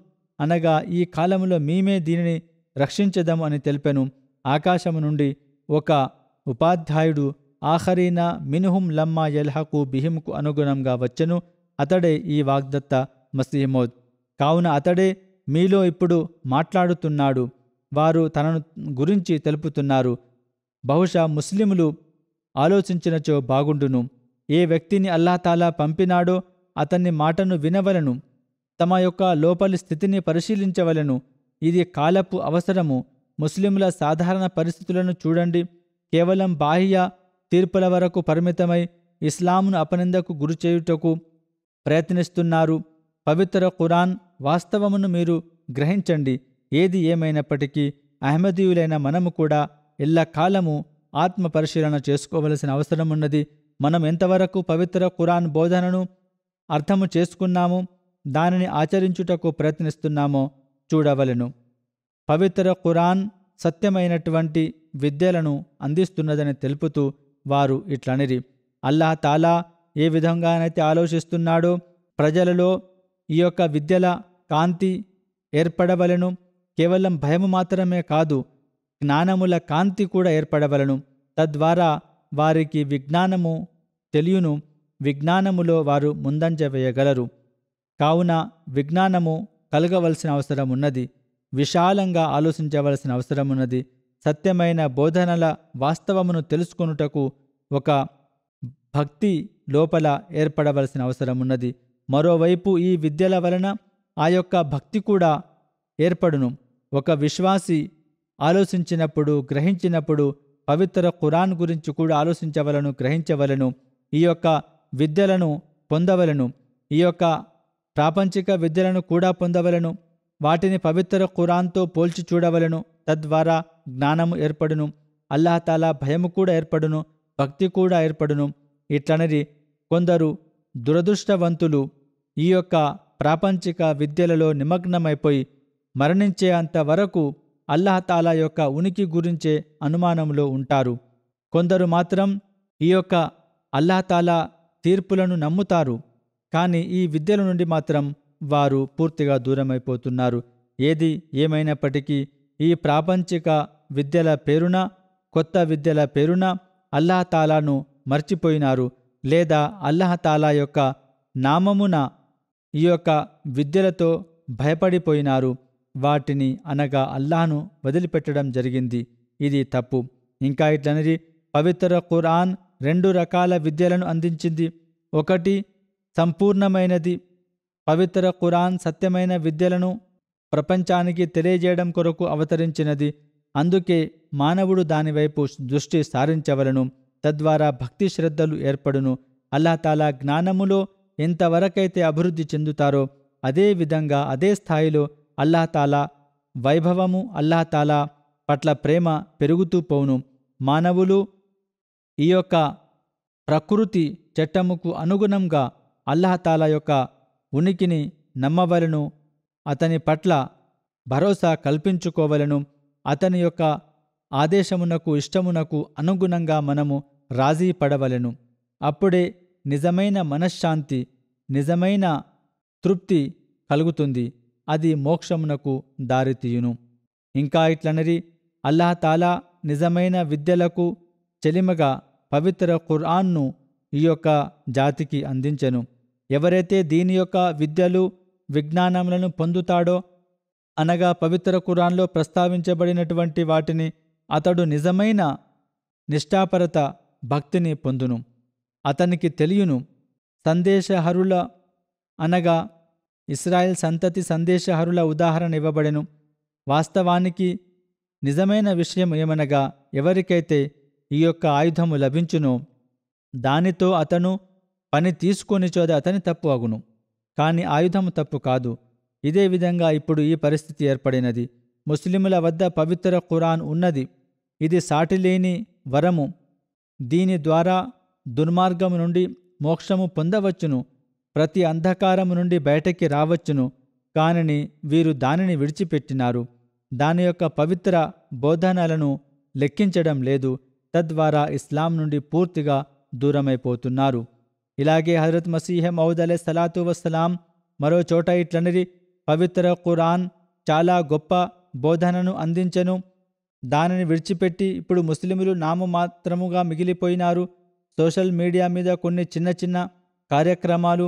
అనగా ఈ కాలంలో మేమే దీనిని రక్షించదం అని తెలిపెను ఆకాశము నుండి ఒక ఉపాధ్యాయుడు ఆఖరీనా మినుహుం లమ్మా ఎల్హకు బిహింకు అనుగుణంగా వచ్చెను అతడే ఈ వాగ్దత్త మసీహమోద్ కావున అతడే మీలో ఇప్పుడు మాట్లాడుతున్నాడు వారు తనను గురించి తెలుపుతున్నారు బహుశా ముస్లిములు ఆలోచించినచో బాగుండును ఏ వ్యక్తిని అల్లాతాలా పంపినాడో అతన్ని మాటను వినవలను తమ యొక్క లోపలి స్థితిని పరిశీలించవలను ఇది కాలపు అవసరము ముస్లింల సాధారణ పరిస్థితులను చూడండి కేవలం బాహ్య తీర్పుల వరకు పరిమితమై ఇస్లాంను అపనిందకు గురిచేయుటకు ప్రయత్నిస్తున్నారు పవిత్ర ఖురాన్ వాస్తవమును మీరు గ్రహించండి ఏది ఏమైనప్పటికీ అహ్మదీయులైన మనము కూడా కాలము ఆత్మ పరిశీలన చేసుకోవలసిన అవసరం ఉన్నది మనం ఎంతవరకు పవిత్ర ఖురాన్ బోధనను అర్థము చేసుకున్నాము దానిని ఆచరించుటకు ప్రయత్నిస్తున్నామో చూడవలను పవిత్ర ఖురాన్ సత్యమైనటువంటి విద్యలను అందిస్తున్నదని తెలుపుతూ వారు ఇట్లనిరి అల్లాహ్ తాలా ఏ విధంగానైతే ఆలోచిస్తున్నాడో ప్రజలలో ఈ యొక్క విద్యల కాంతి ఏర్పడవలను కేవలం భయము మాత్రమే కాదు జ్ఞానముల కాంతి కూడా ఏర్పడవలను తద్వారా వారికి విజ్ఞానము తెలియను విజ్ఞానములో వారు ముందంజ వేయగలరు కావున విజ్ఞానము కలగవలసిన అవసరం ఉన్నది విశాలంగా ఆలోచించవలసిన అవసరం ఉన్నది సత్యమైన బోధనల వాస్తవమును తెలుసుకొనుటకు ఒక భక్తి లోపల ఏర్పడవలసిన అవసరం ఉన్నది మరోవైపు ఈ విద్యల వలన ఆ యొక్క భక్తి కూడా ఏర్పడును ఒక విశ్వాసి ఆలోచించినప్పుడు గ్రహించినప్పుడు పవిత్ర ఖురాన్ గురించి కూడా ఆలోచించవలను గ్రహించవలను ఈ యొక్క విద్యలను పొందవలను ఈ యొక్క ప్రాపంచిక విద్యలను కూడా పొందవలను వాటిని పవిత్ర ఖురాన్తో పోల్చి చూడవలను తద్వారా జ్ఞానము ఏర్పడును అల్లాహతాలా భయము కూడా ఏర్పడును భక్తి కూడా ఏర్పడును ఇట్లనది కొందరు దురదృష్టవంతులు ఈ యొక్క ప్రాపంచిక విద్యలలో నిమగ్నమైపోయి అంత వరకు అల్లాహతాలా యొక్క ఉనికి గురించే అనుమానంలో ఉంటారు కొందరు మాత్రం ఈ యొక్క అల్లాహతాలా తీర్పులను నమ్ముతారు కానీ ఈ విద్యల నుండి మాత్రం వారు పూర్తిగా దూరమైపోతున్నారు ఏది ఏమైనప్పటికీ ఈ ప్రాపంచిక విద్యల పేరున కొత్త విద్యల పేరున అల్లహతాలాను మర్చిపోయినారు లేదా అల్లహతాలా యొక్క నామమున ఈ యొక్క విద్యలతో భయపడిపోయినారు వాటిని అనగా అల్లాహను వదిలిపెట్టడం జరిగింది ఇది తప్పు ఇంకా ఇట్లనేది పవిత్ర ఖురాన్ రెండు రకాల విద్యలను అందించింది ఒకటి సంపూర్ణమైనది పవిత్ర ఖురాన్ సత్యమైన విద్యలను ప్రపంచానికి తెలియజేయడం కొరకు అవతరించినది అందుకే మానవుడు దానివైపు దృష్టి సారించవలను తద్వారా భక్తి శ్రద్ధలు ఏర్పడును అల్లాతాలా జ్ఞానములో ఎంతవరకైతే అభివృద్ధి చెందుతారో అదే విధంగా అదే స్థాయిలో అల్లాతాలా వైభవము అల్లాతాలా పట్ల ప్రేమ పెరుగుతూ పోవును మానవులు ఈ యొక్క ప్రకృతి చట్టముకు అనుగుణంగా అల్లహతాలా యొక్క ఉనికిని నమ్మవలను అతని పట్ల భరోసా కల్పించుకోవలను అతని యొక్క ఆదేశమునకు ఇష్టమునకు అనుగుణంగా మనము రాజీ పడవలను అప్పుడే నిజమైన మనశ్శాంతి నిజమైన తృప్తి కలుగుతుంది అది మోక్షమునకు దారితీయును ఇంకా ఇట్లనరి అల్లాహతాలా నిజమైన విద్యలకు చెలిమగా పవిత్ర ఖురాన్ను ఈ యొక్క జాతికి అందించెను ఎవరైతే దీని యొక్క విద్యలు విజ్ఞానములను పొందుతాడో అనగా పవిత్ర కురాన్లో ప్రస్తావించబడినటువంటి వాటిని అతడు నిజమైన నిష్ఠాపరత భక్తిని పొందును అతనికి తెలియను సందేశహరుల అనగా ఇస్రాయెల్ సంతతి సందేశహరుల ఉదాహరణ ఇవ్వబడెను వాస్తవానికి నిజమైన విషయం ఏమనగా ఎవరికైతే ఈ యొక్క ఆయుధము లభించునో దానితో అతను పని తీసుకొని అతని తప్పు అగును కాని ఆయుధము తప్పు కాదు ఇదే విధంగా ఇప్పుడు ఈ పరిస్థితి ఏర్పడినది ముస్లిముల వద్ద పవిత్ర ఖురాన్ ఉన్నది ఇది సాటిలేని వరము దీని ద్వారా దుర్మార్గము నుండి మోక్షము పొందవచ్చును ప్రతి అంధకారము నుండి బయటకి రావచ్చును కానని వీరు దానిని విడిచిపెట్టినారు దాని యొక్క పవిత్ర బోధనలను లెక్కించడం లేదు తద్వారా ఇస్లాం నుండి పూర్తిగా దూరమైపోతున్నారు ఇలాగే హజరత్ మసీహ మౌద్ అలే సలాతు వస్సలాం మరో చోట ఇట్లనిది పవిత్ర ఖురాన్ చాలా గొప్ప బోధనను అందించెను దానిని విడిచిపెట్టి ఇప్పుడు ముస్లిములు నామమాత్రముగా మిగిలిపోయినారు సోషల్ మీడియా మీద కొన్ని చిన్న చిన్న కార్యక్రమాలు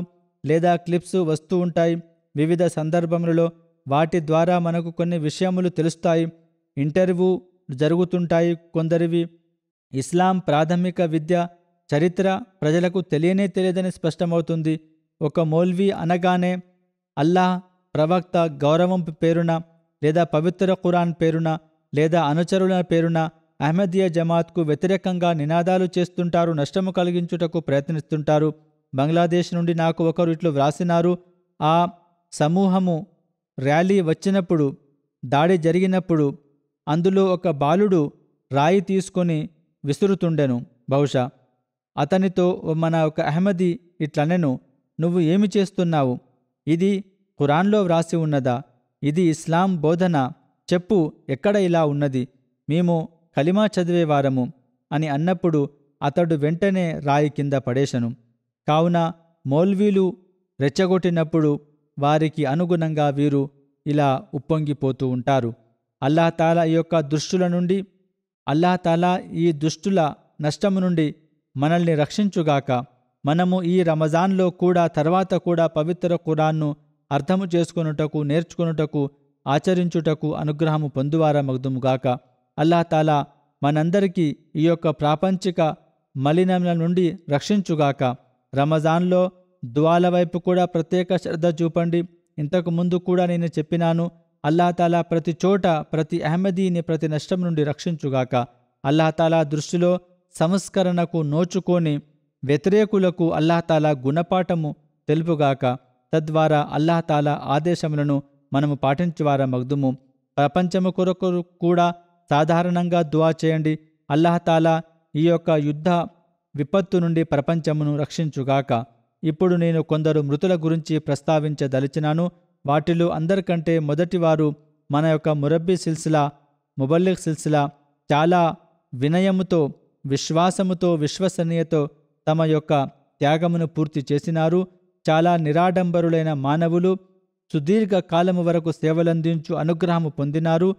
లేదా క్లిప్స్ వస్తూ ఉంటాయి వివిధ సందర్భములలో వాటి ద్వారా మనకు కొన్ని విషయములు తెలుస్తాయి ఇంటర్వ్యూ జరుగుతుంటాయి కొందరివి ఇస్లాం ప్రాథమిక విద్య చరిత్ర ప్రజలకు తెలియనే తెలియదని స్పష్టమవుతుంది ఒక మౌల్వీ అనగానే అల్లాహ్ ప్రవక్త గౌరవం పేరున లేదా పవిత్ర ఖురాన్ పేరున లేదా అనుచరుల పేరున అహ్మదీయ జమాత్కు వ్యతిరేకంగా నినాదాలు చేస్తుంటారు నష్టము కలిగించుటకు ప్రయత్నిస్తుంటారు బంగ్లాదేశ్ నుండి నాకు ఒకరు ఇట్లు వ్రాసినారు ఆ సమూహము ర్యాలీ వచ్చినప్పుడు దాడి జరిగినప్పుడు అందులో ఒక బాలుడు రాయి తీసుకొని విసురుతుండెను బహుశా అతనితో మన ఒక అహ్మది ఇట్లనెను నువ్వు ఏమి చేస్తున్నావు ఇది ఖురాన్లో వ్రాసి ఉన్నదా ఇది ఇస్లాం బోధన చెప్పు ఎక్కడ ఇలా ఉన్నది మేము కలిమా చదివేవారము అని అన్నప్పుడు అతడు వెంటనే రాయి కింద పడేశను కావున మౌల్వీలు రెచ్చగొట్టినప్పుడు వారికి అనుగుణంగా వీరు ఇలా ఉప్పొంగిపోతూ ఉంటారు అల్లాహతాలా యొక్క దుష్టుల నుండి అల్లాహతాలా ఈ దుష్టుల నష్టము నుండి మనల్ని రక్షించుగాక మనము ఈ రమజాన్లో కూడా తర్వాత కూడా పవిత్ర కురాన్ను అర్థము చేసుకొనుటకు నేర్చుకొనుటకు ఆచరించుటకు అనుగ్రహము పొందువారా మగ్దుముగాక అల్లాతాలా మనందరికీ ఈ యొక్క ప్రాపంచిక మలినముల నుండి రక్షించుగాక రమజాన్లో దువాల వైపు కూడా ప్రత్యేక శ్రద్ధ చూపండి ఇంతకు ముందు కూడా నేను చెప్పినాను అల్లాతాలా ప్రతి చోట ప్రతి అహ్మదీని ప్రతి నష్టం నుండి రక్షించుగాక అల్లాతాలా దృష్టిలో సంస్కరణకు నోచుకొని వ్యతిరేకులకు అల్లాహతాలా గుణపాఠము తెలుపుగాక తద్వారా అల్లాహతాలా ఆదేశములను మనము పాటించువారా మగ్దుము ప్రపంచము కొరకు కూడా సాధారణంగా దువా చేయండి అల్లాహతాలా ఈ యొక్క యుద్ధ విపత్తు నుండి ప్రపంచమును రక్షించుగాక ఇప్పుడు నేను కొందరు మృతుల గురించి ప్రస్తావించదలిచినాను వాటిలో అందరికంటే మొదటివారు మన యొక్క మురబ్బీ సిల్సిలా ముబల్లిక్ సిల్సిలా చాలా వినయముతో విశ్వాసముతో విశ్వసనీయతో తమ యొక్క త్యాగమును పూర్తి చేసినారు చాలా నిరాడంబరులైన మానవులు సుదీర్ఘ కాలము వరకు సేవలందించు అనుగ్రహము పొందినారు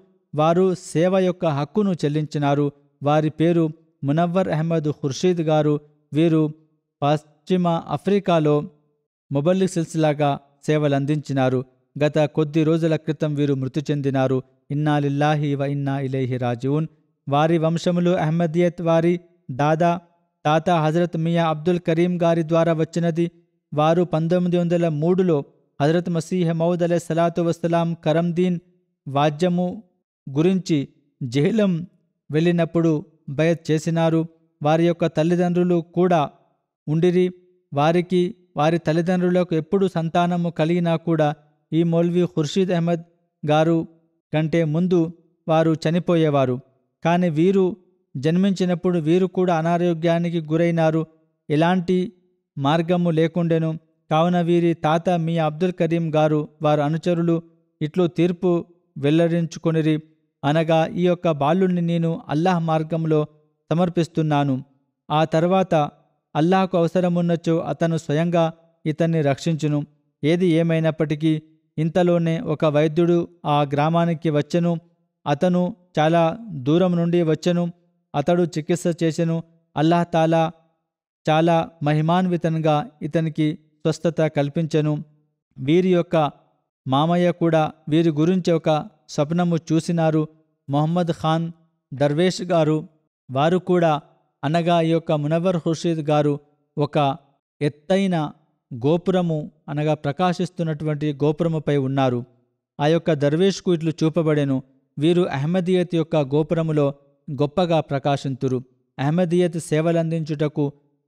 వారు సేవ యొక్క హక్కును చెల్లించినారు వారి పేరు మునవ్వర్ అహ్మద్ ఖుర్షీద్ గారు వీరు పశ్చిమ ఆఫ్రికాలో మొబల్లి సిల్సిలాగా సేవలందించినారు గత కొద్ది రోజుల క్రితం వీరు మృతి చెందినారు ఇన్నా లిల్లాహి వ ఇన్నా ఇలేహి రాజీవున్ వారి వంశములు అహ్మదియత్ వారి దాదా తాత హజరత్ మియా అబ్దుల్ కరీం గారి ద్వారా వచ్చినది వారు పంతొమ్మిది వందల మూడులో హజరత్ మసీహ్ మౌద్ అలే సలాతు వసలాం కరమ్దీన్ వాద్యము గురించి జహిలం వెళ్ళినప్పుడు బయత్ చేసినారు వారి యొక్క తల్లిదండ్రులు కూడా ఉండిరి వారికి వారి తల్లిదండ్రులకు ఎప్పుడు సంతానము కలిగినా కూడా ఈ మౌల్వి ఖుర్షీద్ అహ్మద్ గారు కంటే ముందు వారు చనిపోయేవారు కానీ వీరు జన్మించినప్పుడు వీరు కూడా అనారోగ్యానికి గురైనారు ఎలాంటి మార్గము లేకుండెను కావున వీరి తాత మీ అబ్దుల్ కరీం గారు వారు అనుచరులు ఇట్లు తీర్పు వెల్లడించుకొనిరి అనగా ఈ యొక్క బాలుణ్ణి నేను అల్లాహ్ మార్గంలో సమర్పిస్తున్నాను ఆ తర్వాత అల్లాహకు అవసరమున్నచో అతను స్వయంగా ఇతన్ని రక్షించును ఏది ఏమైనప్పటికీ ఇంతలోనే ఒక వైద్యుడు ఆ గ్రామానికి వచ్చెను అతను చాలా దూరం నుండి వచ్చెను అతడు చికిత్స చేసెను తాలా చాలా మహిమాన్వితన్గా ఇతనికి స్వస్థత కల్పించెను వీరి యొక్క మామయ్య కూడా వీరి గురించి ఒక స్వప్నము చూసినారు మొహమ్మద్ ఖాన్ దర్వేష్ గారు వారు కూడా అనగా ఈ యొక్క మునవర్ హుషీద్ గారు ఒక ఎత్తైన గోపురము అనగా ప్రకాశిస్తున్నటువంటి గోపురముపై ఉన్నారు ఆ యొక్క దర్వేష్కు ఇట్లు చూపబడెను వీరు అహ్మదీయత్ యొక్క గోపురములో గొప్పగా ప్రకాశింతురు అహ్మదీయత్ సేవలందించుటకు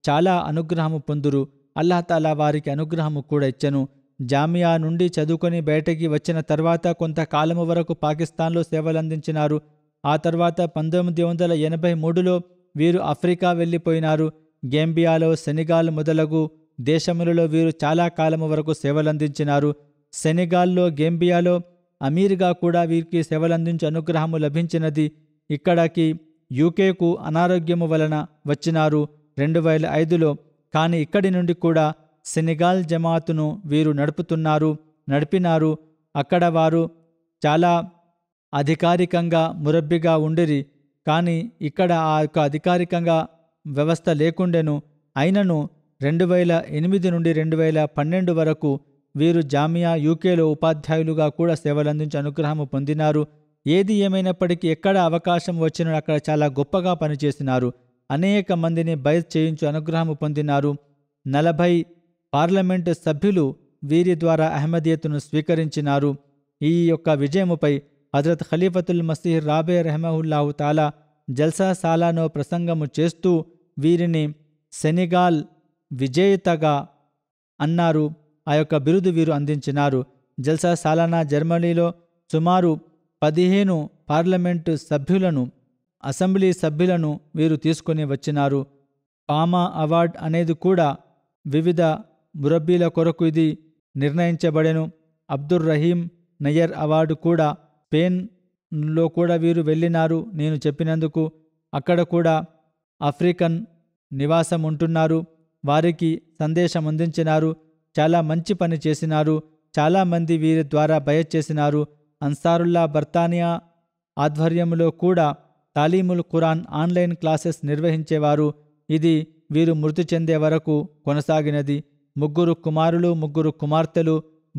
చాలా అనుగ్రహము పొందురు అల్లాహతాలా వారికి అనుగ్రహము కూడా ఇచ్చెను జామియా నుండి చదువుకొని బయటకి వచ్చిన తర్వాత కొంతకాలము వరకు పాకిస్తాన్లో సేవలందించినారు ఆ తర్వాత పంతొమ్మిది వందల ఎనభై మూడులో వీరు ఆఫ్రికా వెళ్ళిపోయినారు గేంబియాలో సెనిగాల్ మొదలగు దేశములలో వీరు చాలా కాలము వరకు సేవలందించినారు సెనిగాల్లో గేంబియాలో అమీర్గా కూడా వీరికి సేవలందించే అనుగ్రహము లభించినది ఇక్కడకి యూకేకు అనారోగ్యము వలన వచ్చినారు రెండు వేల ఐదులో కానీ ఇక్కడి నుండి కూడా సెనిగాల్ జమాతును వీరు నడుపుతున్నారు నడిపినారు అక్కడ వారు చాలా అధికారికంగా మురబ్బిగా ఉండిరి కానీ ఇక్కడ ఆ యొక్క అధికారికంగా వ్యవస్థ లేకుండెను అయినను రెండు వేల ఎనిమిది నుండి రెండు వేల పన్నెండు వరకు వీరు జామియా యూకేలో ఉపాధ్యాయులుగా కూడా సేవలందించి అనుగ్రహము పొందినారు ఏది ఏమైనప్పటికీ ఎక్కడ అవకాశం వచ్చినా అక్కడ చాలా గొప్పగా పనిచేసినారు అనేక మందిని బయస్ చేయించు అనుగ్రహము పొందినారు నలభై పార్లమెంటు సభ్యులు వీరి ద్వారా అహ్మదీయతను స్వీకరించినారు ఈ యొక్క విజయముపై హజరత్ ఖలీఫతుల్ మసీహ్ రాబే రెహమహుల్లాహు తాలా జల్సా సాలానో ప్రసంగము చేస్తూ వీరిని సెనిగాల్ విజేతగా అన్నారు ఆ యొక్క బిరుదు వీరు అందించినారు జల్సా సాలానా జర్మనీలో సుమారు పదిహేను పార్లమెంటు సభ్యులను అసెంబ్లీ సభ్యులను వీరు తీసుకుని వచ్చినారు పామా అవార్డ్ అనేది కూడా వివిధ మురబ్బీల కొరకు ఇది నిర్ణయించబడెను అబ్దుర్ రహీం నయ్యర్ అవార్డు కూడా స్పెయిన్లో కూడా వీరు వెళ్ళినారు నేను చెప్పినందుకు అక్కడ కూడా ఆఫ్రికన్ నివాసం ఉంటున్నారు వారికి సందేశం అందించినారు చాలా మంచి పని చేసినారు చాలామంది వీరి ద్వారా బయట్ చేసినారు అన్సారుల్లా బర్తానియా ఆధ్వర్యంలో కూడా తాలీముల్ ఖురాన్ ఆన్లైన్ క్లాసెస్ నిర్వహించేవారు ఇది వీరు మృతి చెందే వరకు కొనసాగినది ముగ్గురు కుమారులు ముగ్గురు కుమార్తెలు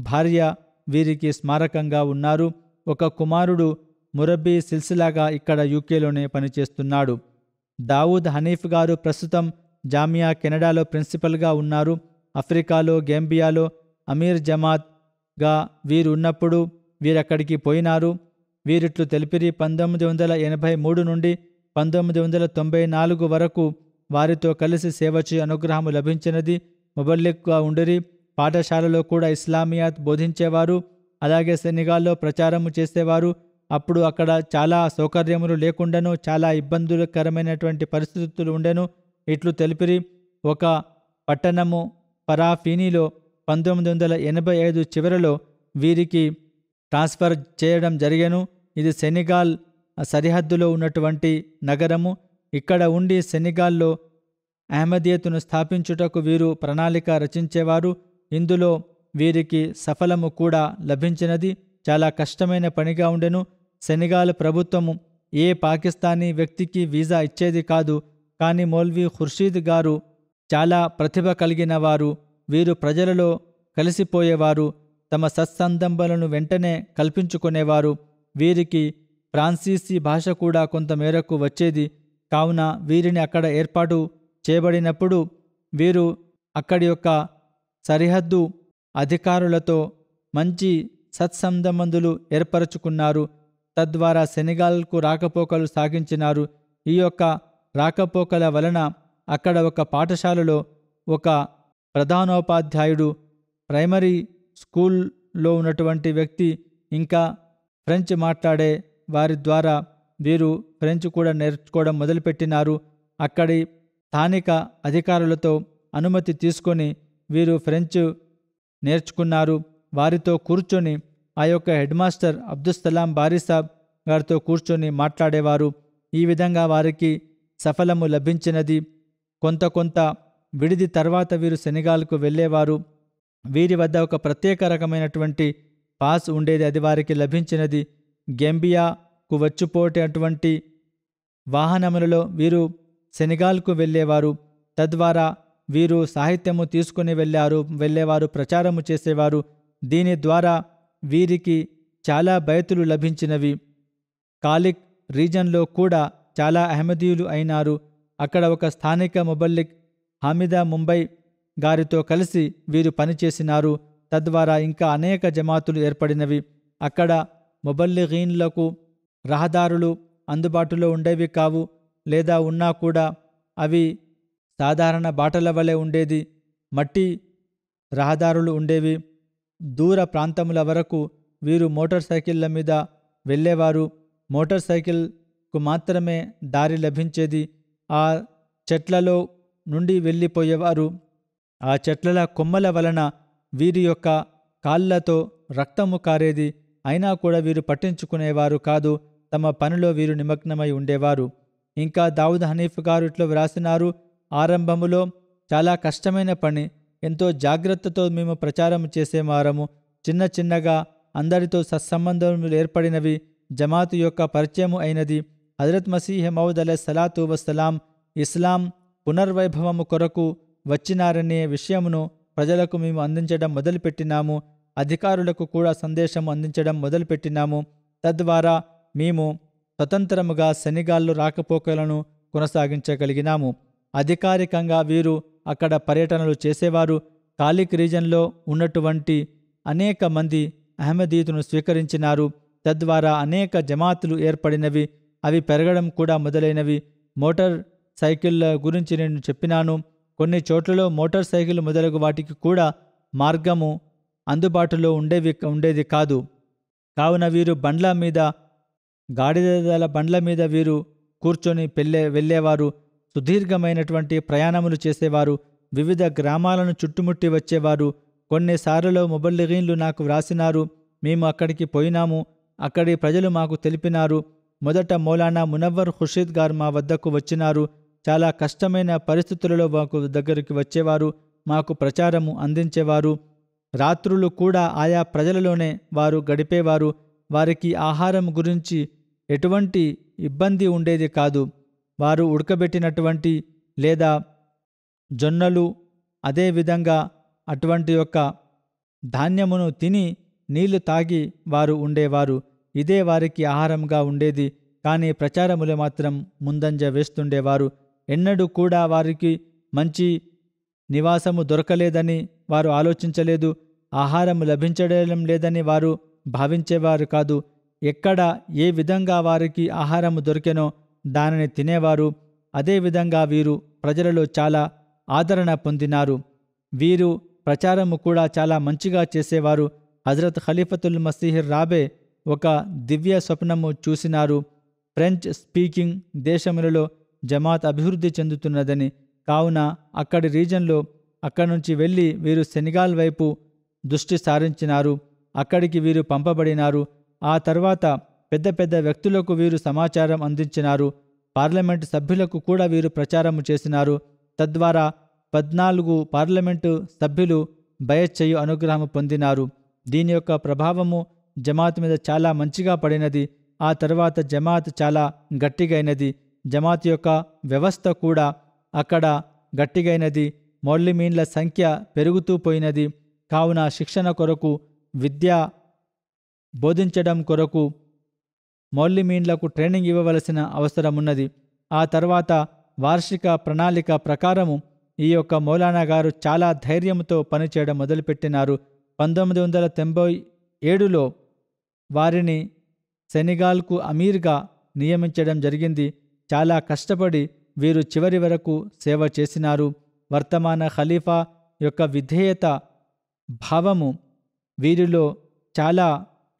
భార్య వీరికి స్మారకంగా ఉన్నారు ఒక కుమారుడు మురబ్బీ సిల్సిలాగా ఇక్కడ యూకేలోనే పనిచేస్తున్నాడు దావూద్ హనీఫ్ గారు ప్రస్తుతం జామియా కెనడాలో ప్రిన్సిపల్గా ఉన్నారు ఆఫ్రికాలో గేంబియాలో అమీర్ జమాత్గా వీరు ఉన్నప్పుడు వీరక్కడికి పోయినారు వీరిట్లు తెలిపిరి పంతొమ్మిది వందల ఎనభై మూడు నుండి పంతొమ్మిది వందల తొంభై నాలుగు వరకు వారితో కలిసి సేవచే అనుగ్రహము లభించినది ముబల్లిక్గా ఉండిరి పాఠశాలలో కూడా ఇస్లామియాత్ బోధించేవారు అలాగే సెనిగాల్లో ప్రచారము చేసేవారు అప్పుడు అక్కడ చాలా సౌకర్యములు లేకుండాను చాలా ఇబ్బందులకరమైనటువంటి పరిస్థితులు ఉండెను ఇట్లు తెలిపిరి ఒక పట్టణము పరాఫీనీలో పంతొమ్మిది వందల ఎనభై ఐదు చివరిలో వీరికి ట్రాన్స్ఫర్ చేయడం జరిగాను ఇది సెనిగాల్ సరిహద్దులో ఉన్నటువంటి నగరము ఇక్కడ ఉండి సెనిగాల్లో అహ్మదీయతను స్థాపించుటకు వీరు ప్రణాళిక రచించేవారు ఇందులో వీరికి సఫలము కూడా లభించినది చాలా కష్టమైన పనిగా ఉండెను సెనిగాల్ ప్రభుత్వము ఏ పాకిస్తానీ వ్యక్తికి వీసా ఇచ్చేది కాదు కానీ మౌల్వీ ఖుర్షీద్ గారు చాలా ప్రతిభ కలిగిన వారు వీరు ప్రజలలో కలిసిపోయేవారు తమ సత్సందంబలను వెంటనే కల్పించుకునేవారు వీరికి ఫ్రాన్సీసీ భాష కూడా కొంతమేరకు వచ్చేది కావున వీరిని అక్కడ ఏర్పాటు చేయబడినప్పుడు వీరు అక్కడి యొక్క సరిహద్దు అధికారులతో మంచి సత్సంబంధులు ఏర్పరచుకున్నారు తద్వారా శనిగాల్కు రాకపోకలు సాగించినారు ఈ యొక్క రాకపోకల వలన అక్కడ ఒక పాఠశాలలో ఒక ప్రధానోపాధ్యాయుడు ప్రైమరీ స్కూల్లో ఉన్నటువంటి వ్యక్తి ఇంకా ఫ్రెంచ్ మాట్లాడే వారి ద్వారా వీరు ఫ్రెంచ్ కూడా నేర్చుకోవడం మొదలుపెట్టినారు అక్కడి స్థానిక అధికారులతో అనుమతి తీసుకొని వీరు ఫ్రెంచ్ నేర్చుకున్నారు వారితో కూర్చొని ఆ యొక్క హెడ్ మాస్టర్ అబ్దుస్సలాం బారీసాబ్ గారితో కూర్చొని మాట్లాడేవారు ఈ విధంగా వారికి సఫలము లభించినది కొంత కొంత విడిది తర్వాత వీరు సెనెగాల్కు వెళ్ళేవారు వీరి వద్ద ఒక ప్రత్యేక రకమైనటువంటి పాస్ ఉండేది అది వారికి లభించినది గెంబియాకు వచ్చిపోటే అటువంటి వాహనములలో వీరు సెనెగాల్కు వెళ్ళేవారు తద్వారా వీరు సాహిత్యము తీసుకుని వెళ్ళారు వెళ్ళేవారు ప్రచారము చేసేవారు దీని ద్వారా వీరికి చాలా బయతులు లభించినవి కాలిక్ రీజన్లో కూడా చాలా అహ్మదీయులు అయినారు అక్కడ ఒక స్థానిక ముబల్లిక్ హామిదా ముంబై గారితో కలిసి వీరు పనిచేసినారు తద్వారా ఇంకా అనేక జమాతులు ఏర్పడినవి అక్కడ ముబల్లిగీన్లకు రహదారులు అందుబాటులో ఉండేవి కావు లేదా ఉన్నా కూడా అవి సాధారణ బాటల వలె ఉండేది మట్టి రహదారులు ఉండేవి దూర ప్రాంతముల వరకు వీరు మోటార్ సైకిళ్ళ మీద వెళ్ళేవారు మోటార్ సైకిల్కు మాత్రమే దారి లభించేది ఆ చెట్లలో నుండి వెళ్ళిపోయేవారు ఆ చెట్ల కొమ్మల వలన వీరి యొక్క కాళ్ళతో రక్తము కారేది అయినా కూడా వీరు పట్టించుకునేవారు కాదు తమ పనిలో వీరు నిమగ్నమై ఉండేవారు ఇంకా దావుద్ హనీఫ్ గారు ఇట్లో వ్రాసినారు ఆరంభములో చాలా కష్టమైన పని ఎంతో జాగ్రత్తతో మేము ప్రచారం చేసేవారము చిన్న చిన్నగా అందరితో సత్సంబంధములు ఏర్పడినవి జమాతు యొక్క పరిచయము అయినది హజరత్ మసీహ మౌద్ సలాతు వసలాం ఇస్లాం పునర్వైభవము కొరకు వచ్చినారనే విషయమును ప్రజలకు మేము అందించడం మొదలుపెట్టినాము అధికారులకు కూడా సందేశం అందించడం మొదలుపెట్టినాము తద్వారా మేము స్వతంత్రముగా శనిగాళ్ళు రాకపోకలను కొనసాగించగలిగినాము అధికారికంగా వీరు అక్కడ పర్యటనలు చేసేవారు కాలిక్ రీజన్లో ఉన్నటువంటి అనేక మంది అహ్మదీదును స్వీకరించినారు తద్వారా అనేక జమాతులు ఏర్పడినవి అవి పెరగడం కూడా మొదలైనవి మోటార్ సైకిళ్ళ గురించి నేను చెప్పినాను కొన్ని చోట్లలో మోటార్ సైకిల్ మొదలగు వాటికి కూడా మార్గము అందుబాటులో ఉండేవి ఉండేది కాదు కావున వీరు బండ్ల మీద గాడిదల బండ్ల మీద వీరు కూర్చొని పెళ్ళే వెళ్ళేవారు సుదీర్ఘమైనటువంటి ప్రయాణములు చేసేవారు వివిధ గ్రామాలను చుట్టుముట్టి వచ్చేవారు కొన్నిసార్లు మొబైల్ లిగిన్లు నాకు వ్రాసినారు మేము అక్కడికి పోయినాము అక్కడి ప్రజలు మాకు తెలిపినారు మొదట మౌలానా మునవ్వర్ ఖుషీద్ గారు మా వద్దకు వచ్చినారు చాలా కష్టమైన పరిస్థితులలో మాకు దగ్గరికి వచ్చేవారు మాకు ప్రచారము అందించేవారు రాత్రులు కూడా ఆయా ప్రజలలోనే వారు గడిపేవారు వారికి ఆహారం గురించి ఎటువంటి ఇబ్బంది ఉండేది కాదు వారు ఉడకబెట్టినటువంటి లేదా జొన్నలు అదేవిధంగా అటువంటి యొక్క ధాన్యమును తిని నీళ్లు తాగి వారు ఉండేవారు ఇదే వారికి ఆహారంగా ఉండేది కానీ ప్రచారములు మాత్రం ముందంజ వేస్తుండేవారు ఎన్నడూ కూడా వారికి మంచి నివాసము దొరకలేదని వారు ఆలోచించలేదు ఆహారం లభించడం లేదని వారు భావించేవారు కాదు ఎక్కడ ఏ విధంగా వారికి ఆహారము దొరికెనో దానిని తినేవారు అదేవిధంగా వీరు ప్రజలలో చాలా ఆదరణ పొందినారు వీరు ప్రచారము కూడా చాలా మంచిగా చేసేవారు హజరత్ ఖలీఫతుల్ మసీహిర్ రాబే ఒక దివ్య స్వప్నము చూసినారు ఫ్రెంచ్ స్పీకింగ్ దేశములలో జమాత్ అభివృద్ధి చెందుతున్నదని కావున అక్కడి రీజన్లో అక్కడి నుంచి వెళ్ళి వీరు సెనిగాల్ వైపు దృష్టి సారించినారు అక్కడికి వీరు పంపబడినారు ఆ తర్వాత పెద్ద పెద్ద వ్యక్తులకు వీరు సమాచారం అందించినారు పార్లమెంటు సభ్యులకు కూడా వీరు ప్రచారము చేసినారు తద్వారా పద్నాలుగు పార్లమెంటు సభ్యులు భయచ్చయ్యు అనుగ్రహం పొందినారు దీని యొక్క ప్రభావము జమాత్ మీద చాలా మంచిగా పడినది ఆ తర్వాత జమాత్ చాలా గట్టిగైనది జమాత్ యొక్క వ్యవస్థ కూడా అక్కడ గట్టిగైనది మౌలిమీన్ల సంఖ్య పెరుగుతూ పోయినది కావున శిక్షణ కొరకు విద్య బోధించడం కొరకు మౌలిమీన్లకు ట్రైనింగ్ ఇవ్వవలసిన అవసరమున్నది ఆ తర్వాత వార్షిక ప్రణాళిక ప్రకారము ఈ యొక్క మౌలానా గారు చాలా ధైర్యంతో పనిచేయడం మొదలుపెట్టినారు పంతొమ్మిది వందల తొంభై ఏడులో వారిని సెనిగాల్కు అమీర్గా నియమించడం జరిగింది చాలా కష్టపడి వీరు చివరి వరకు సేవ చేసినారు వర్తమాన ఖలీఫా యొక్క విధేయత భావము వీరిలో చాలా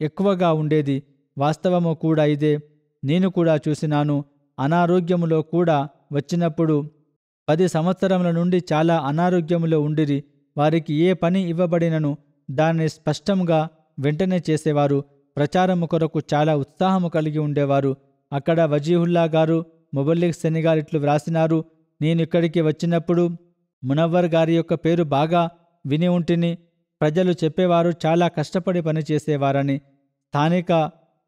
ఎక్కువగా ఉండేది వాస్తవము కూడా ఇదే నేను కూడా చూసినాను అనారోగ్యములో కూడా వచ్చినప్పుడు పది సంవత్సరముల నుండి చాలా అనారోగ్యములో ఉండిరి వారికి ఏ పని ఇవ్వబడినను దాన్ని స్పష్టంగా వెంటనే చేసేవారు ప్రచారము కొరకు చాలా ఉత్సాహము కలిగి ఉండేవారు అక్కడ వజీహుల్లా గారు ముబల్లిక్ సెని గారు ఇట్లు వ్రాసినారు నేను ఇక్కడికి వచ్చినప్పుడు మునవ్వర్ గారి యొక్క పేరు బాగా విని ఉంటిని ప్రజలు చెప్పేవారు చాలా కష్టపడి పనిచేసేవారని స్థానిక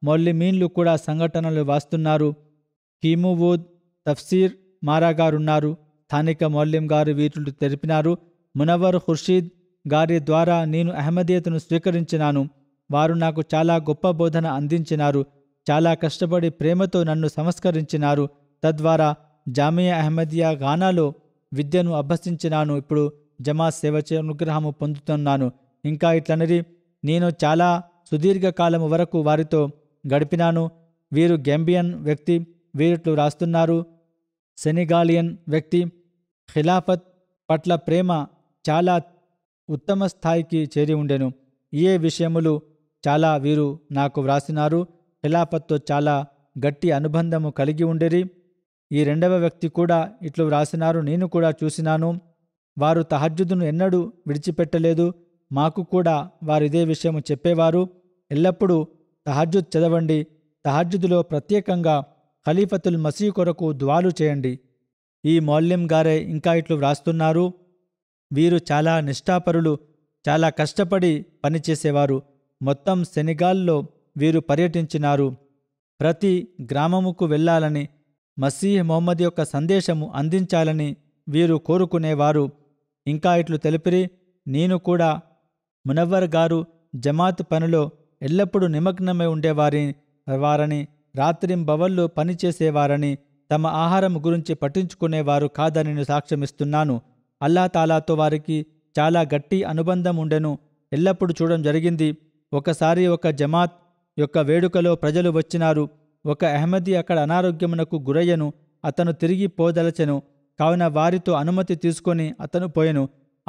మొల్లిమీన్లు కూడా సంఘటనలు వాస్తున్నారు కీమువూద్ తఫ్సీర్ మారా గారున్నారు స్థానిక మొల్లిం గారు వీరులు తెలిపినారు మునవర్ ఖుర్షీద్ గారి ద్వారా నేను అహ్మదీయతను స్వీకరించినాను వారు నాకు చాలా గొప్ప బోధన అందించినారు చాలా కష్టపడి ప్రేమతో నన్ను సంస్కరించినారు తద్వారా జామియా అహ్మదియా గానాలో విద్యను అభ్యసించినాను ఇప్పుడు జమా సేవచే అనుగ్రహము పొందుతున్నాను ఇంకా ఇట్లనరి నేను చాలా సుదీర్ఘకాలము వరకు వారితో గడిపినాను వీరు గెంబియన్ వ్యక్తి వీరిట్లు రాస్తున్నారు సెనిగాలియన్ వ్యక్తి ఖిలాఫత్ పట్ల ప్రేమ చాలా ఉత్తమ స్థాయికి చేరి ఉండెను ఏ విషయములు చాలా వీరు నాకు వ్రాసినారు ఖిలాఫత్తో చాలా గట్టి అనుబంధము కలిగి ఉండేరి ఈ రెండవ వ్యక్తి కూడా ఇట్లు వ్రాసినారు నేను కూడా చూసినాను వారు తహజ్జుదును ఎన్నడూ విడిచిపెట్టలేదు మాకు కూడా వారిదే విషయము చెప్పేవారు ఎల్లప్పుడూ తహజ్జుద్ చదవండి తహజ్జుద్లో ప్రత్యేకంగా ఖలీఫతుల్ మసీ కొరకు దువాలు చేయండి ఈ మౌల్యం గారే ఇంకా ఇట్లు వ్రాస్తున్నారు వీరు చాలా నిష్ఠాపరులు చాలా కష్టపడి పనిచేసేవారు మొత్తం శనిగాల్లో వీరు పర్యటించినారు ప్రతి గ్రామముకు వెళ్లాలని మసీహ్ మొహమ్మద్ యొక్క సందేశము అందించాలని వీరు కోరుకునేవారు ఇంకా ఇట్లు తెలిపిరి నేను కూడా మునవ్వర్ గారు జమాత్ పనిలో ఎల్లప్పుడూ నిమగ్నమై ఉండేవారి వారని రాత్రింబవళ్ళు పనిచేసేవారని తమ ఆహారం గురించి పట్టించుకునేవారు కాదని నేను సాక్ష్యమిస్తున్నాను అల్లాతాలాతో వారికి చాలా గట్టి అనుబంధం ఉండెను ఎల్లప్పుడూ చూడడం జరిగింది ఒకసారి ఒక జమాత్ యొక్క వేడుకలో ప్రజలు వచ్చినారు ఒక అహ్మదీ అక్కడ అనారోగ్యమునకు గురయ్యను అతను తిరిగి పోదలచెను కావున వారితో అనుమతి తీసుకొని అతను పోయెను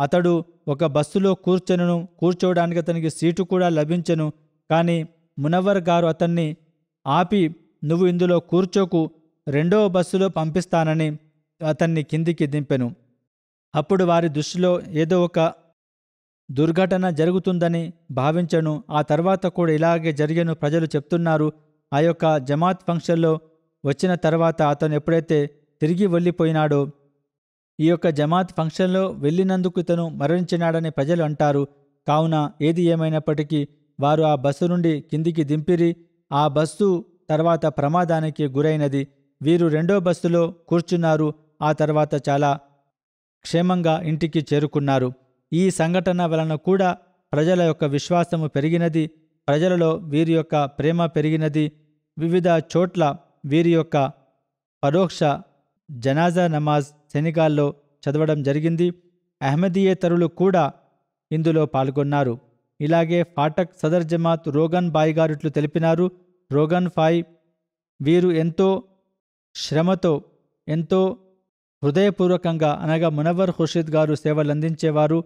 అతడు ఒక బస్సులో కూర్చొనును కూర్చోవడానికి అతనికి సీటు కూడా లభించెను కానీ మునవర్ గారు అతన్ని ఆపి నువ్వు ఇందులో కూర్చోకు రెండవ బస్సులో పంపిస్తానని అతన్ని కిందికి దింపెను అప్పుడు వారి దృష్టిలో ఏదో ఒక దుర్ఘటన జరుగుతుందని భావించను ఆ తర్వాత కూడా ఇలాగే జరిగను ప్రజలు చెప్తున్నారు ఆ యొక్క జమాత్ ఫంక్షన్లో వచ్చిన తర్వాత అతను ఎప్పుడైతే తిరిగి వెళ్ళిపోయినాడో ఈ యొక్క జమాత్ ఫంక్షన్లో వెళ్ళినందుకు ఇతను మరణించినాడని ప్రజలు అంటారు కావున ఏది ఏమైనప్పటికీ వారు ఆ బస్సు నుండి కిందికి దింపిరి ఆ బస్సు తర్వాత ప్రమాదానికి గురైనది వీరు రెండో బస్సులో కూర్చున్నారు ఆ తర్వాత చాలా క్షేమంగా ఇంటికి చేరుకున్నారు ఈ సంఘటన వలన కూడా ప్రజల యొక్క విశ్వాసము పెరిగినది ప్రజలలో వీరి యొక్క ప్రేమ పెరిగినది వివిధ చోట్ల వీరి యొక్క పరోక్ష జనాజా నమాజ్ సెనిగాల్లో చదవడం జరిగింది అహ్మదీయేతరులు కూడా ఇందులో పాల్గొన్నారు ఇలాగే ఫాటక్ సదర్ జమాత్ రోగన్ బాయ్ గారిట్లు తెలిపినారు రోగన్ ఫాయ్ వీరు ఎంతో శ్రమతో ఎంతో హృదయపూర్వకంగా అనగా మునవర్ ఖుర్షీద్ గారు సేవలందించేవారు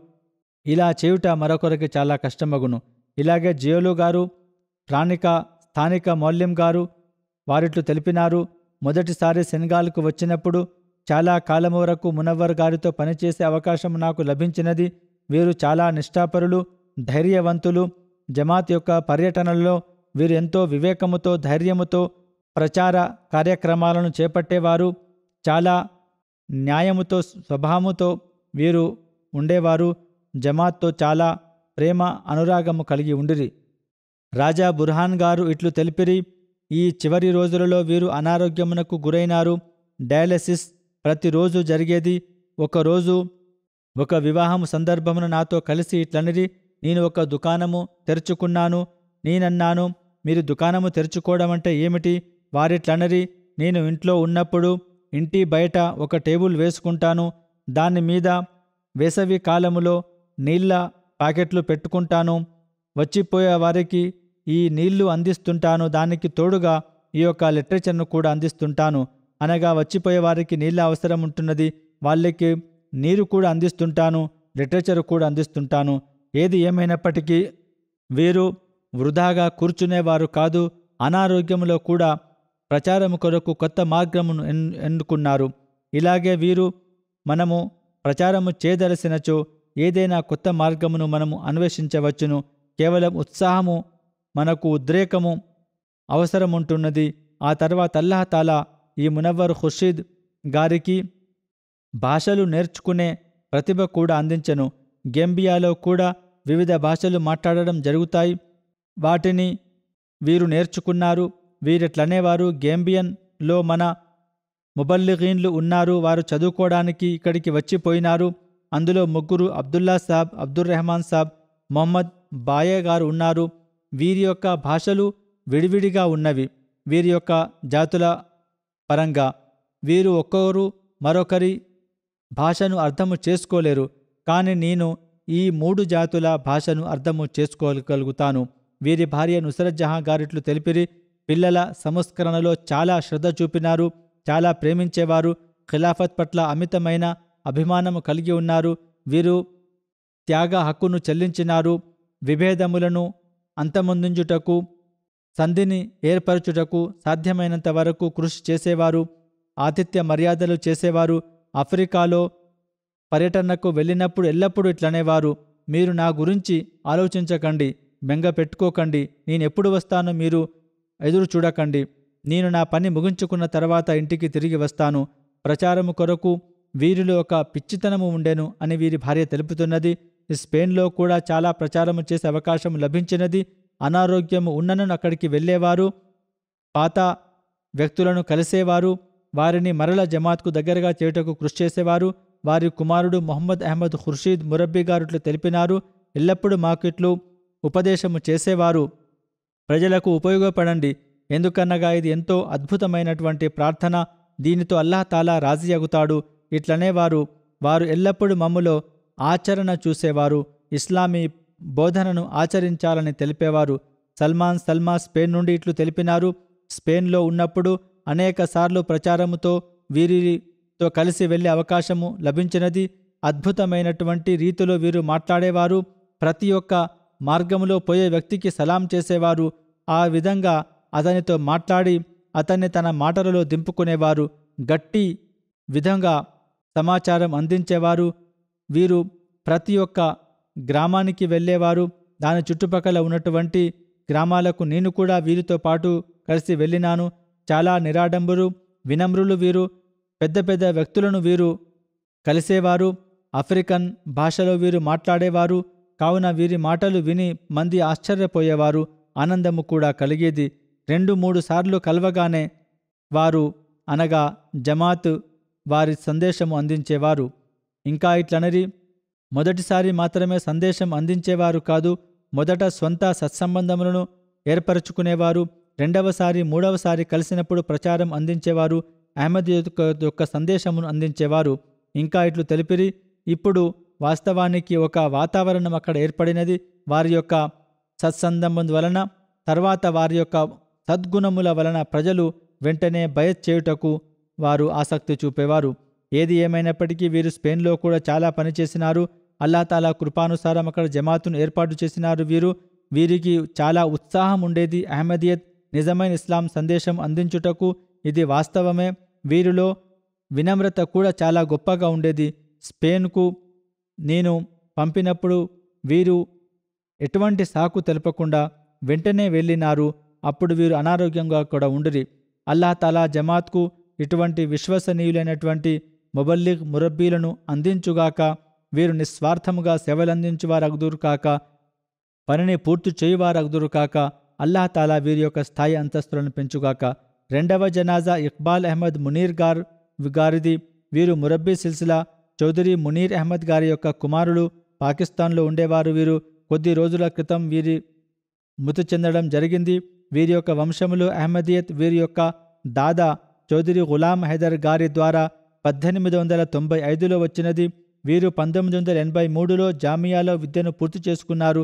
ఇలా చేయుట మరొకరికి చాలా కష్టమగును ఇలాగే జియోలు గారు ప్రాణిక స్థానిక మౌల్యం గారు వారిట్లు తెలిపినారు మొదటిసారి సెనగాల్కు వచ్చినప్పుడు చాలా కాలం వరకు మునవ్వర్ గారితో పనిచేసే అవకాశం నాకు లభించినది వీరు చాలా నిష్ఠాపరులు ధైర్యవంతులు జమాత్ యొక్క పర్యటనల్లో వీరు ఎంతో వివేకముతో ధైర్యముతో ప్రచార కార్యక్రమాలను చేపట్టేవారు చాలా న్యాయముతో స్వభావముతో వీరు ఉండేవారు జమాత్తో చాలా ప్రేమ అనురాగము కలిగి ఉండిరి రాజా బుర్హాన్ గారు ఇట్లు తెలిపిరి ఈ చివరి రోజులలో వీరు అనారోగ్యమునకు గురైనారు డయాలసిస్ ప్రతిరోజు జరిగేది ఒకరోజు ఒక వివాహము సందర్భమున నాతో కలిసి ఇట్లనిరి నేను ఒక దుకాణము తెరుచుకున్నాను నేనన్నాను మీరు దుకాణము తెరుచుకోవడం అంటే ఏమిటి వారిట్లనరి నేను ఇంట్లో ఉన్నప్పుడు ఇంటి బయట ఒక టేబుల్ వేసుకుంటాను దాని మీద వేసవి కాలములో నీళ్ళ ప్యాకెట్లు పెట్టుకుంటాను వచ్చిపోయే వారికి ఈ నీళ్లు అందిస్తుంటాను దానికి తోడుగా ఈ యొక్క లిటరేచర్ను కూడా అందిస్తుంటాను అనగా వచ్చిపోయే వారికి నీళ్ళ అవసరం ఉంటున్నది వాళ్ళకి నీరు కూడా అందిస్తుంటాను లిటరేచర్ కూడా అందిస్తుంటాను ఏది ఏమైనప్పటికీ వీరు వృధాగా కూర్చునేవారు కాదు అనారోగ్యంలో కూడా ప్రచారం కొరకు కొత్త మార్గమును ఎన్నుకున్నారు ఇలాగే వీరు మనము ప్రచారము చేయదలసినచో ఏదైనా కొత్త మార్గమును మనము అన్వేషించవచ్చును కేవలం ఉత్సాహము మనకు ఉద్రేకము అవసరముంటున్నది ఆ తర్వాత అల్లహతాలా ఈ మునవ్వర్ ఖుర్షీద్ గారికి భాషలు నేర్చుకునే ప్రతిభ కూడా అందించను గెంబియాలో కూడా వివిధ భాషలు మాట్లాడడం జరుగుతాయి వాటిని వీరు నేర్చుకున్నారు వీరిట్లనేవారు గేంబియన్లో మన ముబల్లిగీన్లు ఉన్నారు వారు చదువుకోవడానికి ఇక్కడికి వచ్చిపోయినారు అందులో ముగ్గురు అబ్దుల్లా సాబ్ అబ్దుల్ రెహమాన్ సాబ్ మొహమ్మద్ బాయే గారు ఉన్నారు వీరి యొక్క భాషలు విడివిడిగా ఉన్నవి వీరి యొక్క జాతుల పరంగా వీరు ఒక్కొరు మరొకరి భాషను అర్థము చేసుకోలేరు కానీ నేను ఈ మూడు జాతుల భాషను అర్థము చేసుకోగలుగుతాను వీరి భార్య నుసరత్ జహా గారిట్లు తెలిపిరి పిల్లల సంస్కరణలో చాలా శ్రద్ధ చూపినారు చాలా ప్రేమించేవారు ఖిలాఫత్ పట్ల అమితమైన అభిమానము కలిగి ఉన్నారు వీరు త్యాగ హక్కును చెల్లించినారు విభేదములను అంతమొందించుటకు సంధిని ఏర్పరచుటకు సాధ్యమైనంత వరకు కృషి చేసేవారు ఆతిథ్య మర్యాదలు చేసేవారు ఆఫ్రికాలో పర్యటనకు వెళ్ళినప్పుడు ఎల్లప్పుడూ ఇట్లనేవారు మీరు నా గురించి ఆలోచించకండి బెంగ పెట్టుకోకండి నేనెప్పుడు వస్తానో మీరు ఎదురు చూడకండి నేను నా పని ముగించుకున్న తర్వాత ఇంటికి తిరిగి వస్తాను ప్రచారము కొరకు వీరిలో ఒక పిచ్చితనము ఉండెను అని వీరి భార్య తెలుపుతున్నది స్పెయిన్లో కూడా చాలా ప్రచారము చేసే అవకాశం లభించినది అనారోగ్యము ఉన్ననను అక్కడికి వెళ్ళేవారు పాత వ్యక్తులను కలిసేవారు వారిని మరల జమాత్కు దగ్గరగా చేయుటకు కృషి చేసేవారు వారి కుమారుడు మొహమ్మద్ అహ్మద్ ఖుర్షీద్ మురబ్బీ తెలిపినారు ఎల్లప్పుడూ మాకిట్లు ఉపదేశము చేసేవారు ప్రజలకు ఉపయోగపడండి ఎందుకన్నగా ఇది ఎంతో అద్భుతమైనటువంటి ప్రార్థన దీనితో అల్లాహ్ తాలా రాజీ అగుతాడు ఇట్లనేవారు వారు ఎల్లప్పుడూ మమ్ములో ఆచరణ చూసేవారు ఇస్లామీ బోధనను ఆచరించాలని తెలిపేవారు సల్మాన్ సల్మా స్పెయిన్ నుండి ఇట్లు తెలిపినారు స్పెయిన్లో ఉన్నప్పుడు అనేకసార్లు ప్రచారముతో వీరితో కలిసి వెళ్లే అవకాశము లభించినది అద్భుతమైనటువంటి రీతిలో వీరు మాట్లాడేవారు ప్రతి ఒక్క మార్గములో పోయే వ్యక్తికి సలాం చేసేవారు ఆ విధంగా అతనితో మాట్లాడి అతన్ని తన మాటలలో దింపుకునేవారు గట్టి విధంగా సమాచారం అందించేవారు వీరు ప్రతి ఒక్క గ్రామానికి వెళ్ళేవారు దాని చుట్టుపక్కల ఉన్నటువంటి గ్రామాలకు నేను కూడా వీరితో పాటు కలిసి వెళ్ళినాను చాలా నిరాడంబరు వినమ్రులు వీరు పెద్ద పెద్ద వ్యక్తులను వీరు కలిసేవారు ఆఫ్రికన్ భాషలో వీరు మాట్లాడేవారు కావున వీరి మాటలు విని మంది ఆశ్చర్యపోయేవారు ఆనందము కూడా కలిగేది రెండు మూడు సార్లు కలవగానే వారు అనగా జమాత్ వారి సందేశము అందించేవారు ఇంకా ఇట్లనరి మొదటిసారి మాత్రమే సందేశం అందించేవారు కాదు మొదట స్వంత సత్సంబంధములను ఏర్పరచుకునేవారు రెండవసారి మూడవసారి కలిసినప్పుడు ప్రచారం అందించేవారు అహ్మద్ యొక్క సందేశమును అందించేవారు ఇంకా ఇట్లు తెలిపిరి ఇప్పుడు వాస్తవానికి ఒక వాతావరణం అక్కడ ఏర్పడినది వారి యొక్క సత్సంబంధం వలన తర్వాత వారి యొక్క సద్గుణముల వలన ప్రజలు వెంటనే భయచేయుటకు వారు ఆసక్తి చూపేవారు ఏది ఏమైనప్పటికీ వీరు స్పెయిన్లో కూడా చాలా పనిచేసినారు అల్లాతాలా కృపానుసారం అక్కడ జమాతును ఏర్పాటు చేసినారు వీరు వీరికి చాలా ఉత్సాహం ఉండేది అహ్మదియత్ నిజమైన ఇస్లాం సందేశం అందించుటకు ఇది వాస్తవమే వీరిలో వినమ్రత కూడా చాలా గొప్పగా ఉండేది స్పెయిన్కు నేను పంపినప్పుడు వీరు ఎటువంటి సాకు తెలపకుండా వెంటనే వెళ్ళినారు అప్పుడు వీరు అనారోగ్యంగా కూడా ఉండిరి అల్లా తాలా జమాత్కు ఇటువంటి విశ్వసనీయులైనటువంటి మొబల్లిగ్ మురబ్బీలను అందించుగాక వీరు నిస్వార్థముగా సేవలందించువారగుదురు కాక పనిని పూర్తి చేయువారగుదురు కాక అల్లాహతాలా వీరి యొక్క స్థాయి అంతస్తులను పెంచుగాక రెండవ జనాజా ఇక్బాల్ అహ్మద్ మునీర్ గార్ గారిది వీరు మురబ్బీ సిల్సిలా చౌదరి మునీర్ అహ్మద్ గారి యొక్క కుమారులు పాకిస్తాన్లో ఉండేవారు వీరు కొద్ది రోజుల క్రితం వీరి మృతి చెందడం జరిగింది వీరి యొక్క వంశములు అహ్మదియత్ వీరి యొక్క దాదా చౌదరి గులాం హైదర్ గారి ద్వారా పద్దెనిమిది వందల తొంభై ఐదులో వచ్చినది వీరు పంతొమ్మిది వందల ఎనభై మూడులో జామియాలో విద్యను పూర్తి చేసుకున్నారు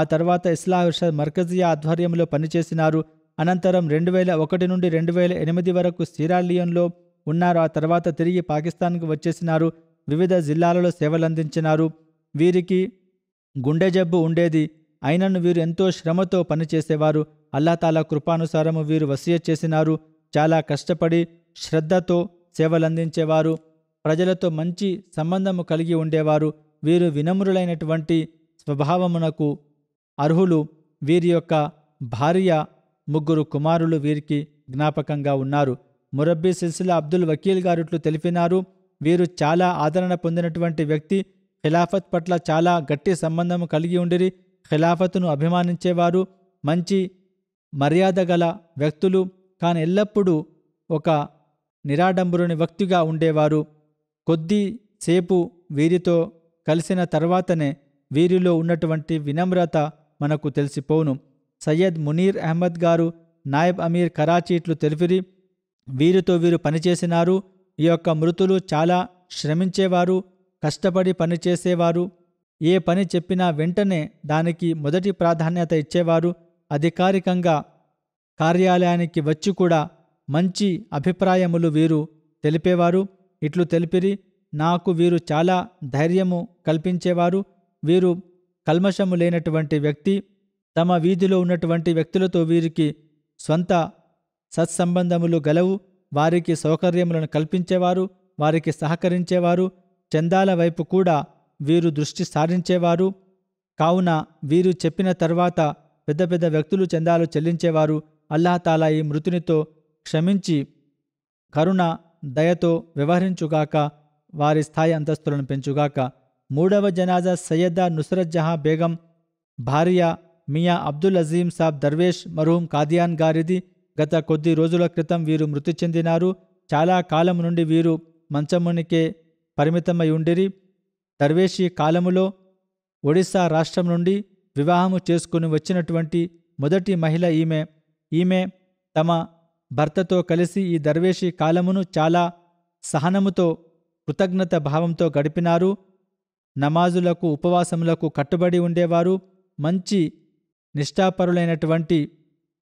ఆ తర్వాత ఇస్లాహర్షద్ మర్కజియా ఆధ్వర్యంలో పనిచేసినారు అనంతరం రెండు వేల ఒకటి నుండి రెండు వేల ఎనిమిది వరకు సిరాలియన్లో ఉన్నారు ఆ తర్వాత తిరిగి పాకిస్తాన్కు వచ్చేసినారు వివిధ జిల్లాలలో సేవలందించినారు వీరికి గుండె జబ్బు ఉండేది అయినను వీరు ఎంతో శ్రమతో పనిచేసేవారు అల్లా తాల కృపానుసారము వీరు వసీయ చేసినారు చాలా కష్టపడి శ్రద్ధతో సేవలందించేవారు ప్రజలతో మంచి సంబంధము కలిగి ఉండేవారు వీరు వినమ్రులైనటువంటి స్వభావమునకు అర్హులు వీరి యొక్క భార్య ముగ్గురు కుమారులు వీరికి జ్ఞాపకంగా ఉన్నారు మురబ్బీ సిల్సిల అబ్దుల్ వకీల్ గారిట్లు తెలిపినారు వీరు చాలా ఆదరణ పొందినటువంటి వ్యక్తి ఖిలాఫత్ పట్ల చాలా గట్టి సంబంధం కలిగి ఉండిరి ఖిలాఫత్ను అభిమానించేవారు మంచి మర్యాద గల వ్యక్తులు తాను ఎల్లప్పుడూ ఒక నిరాడంబరుని వ్యక్తిగా ఉండేవారు కొద్ది సేపు వీరితో కలిసిన తర్వాతనే వీరిలో ఉన్నటువంటి వినమ్రత మనకు తెలిసిపోను సయ్యద్ మునీర్ అహ్మద్ గారు నాయబ్ అమీర్ కరాచీట్లు తెలిపిరి వీరితో వీరు పనిచేసినారు ఈ యొక్క మృతులు చాలా శ్రమించేవారు కష్టపడి పనిచేసేవారు ఏ పని చెప్పినా వెంటనే దానికి మొదటి ప్రాధాన్యత ఇచ్చేవారు అధికారికంగా కార్యాలయానికి వచ్చి కూడా మంచి అభిప్రాయములు వీరు తెలిపేవారు ఇట్లు తెలిపిరి నాకు వీరు చాలా ధైర్యము కల్పించేవారు వీరు కల్మషము లేనటువంటి వ్యక్తి తమ వీధిలో ఉన్నటువంటి వ్యక్తులతో వీరికి స్వంత సత్సంబంధములు గలవు వారికి సౌకర్యములను కల్పించేవారు వారికి సహకరించేవారు చందాల వైపు కూడా వీరు దృష్టి సారించేవారు కావున వీరు చెప్పిన తర్వాత పెద్ద పెద్ద వ్యక్తులు చందాలు చెల్లించేవారు అల్లాహతాలా ఈ మృతునితో క్షమించి కరుణ దయతో వ్యవహరించుగాక వారి స్థాయి అంతస్తులను పెంచుగాక మూడవ జనాజా సయ్యదా నుసరత్ జహా బేగం భార్య మియా అబ్దుల్ అజీం సాబ్ దర్వేష్ మరహూం కాదియాన్ గారిది గత కొద్ది రోజుల క్రితం వీరు మృతి చెందినారు చాలా కాలం నుండి వీరు మంచమునికే పరిమితమై ఉండిరి దర్వేషి కాలములో ఒడిశా రాష్ట్రం నుండి వివాహము చేసుకుని వచ్చినటువంటి మొదటి మహిళ ఈమె ఈమె తమ భర్తతో కలిసి ఈ దర్వేషి కాలమును చాలా సహనముతో కృతజ్ఞత భావంతో గడిపినారు నమాజులకు ఉపవాసములకు కట్టుబడి ఉండేవారు మంచి నిష్ఠాపరులైనటువంటి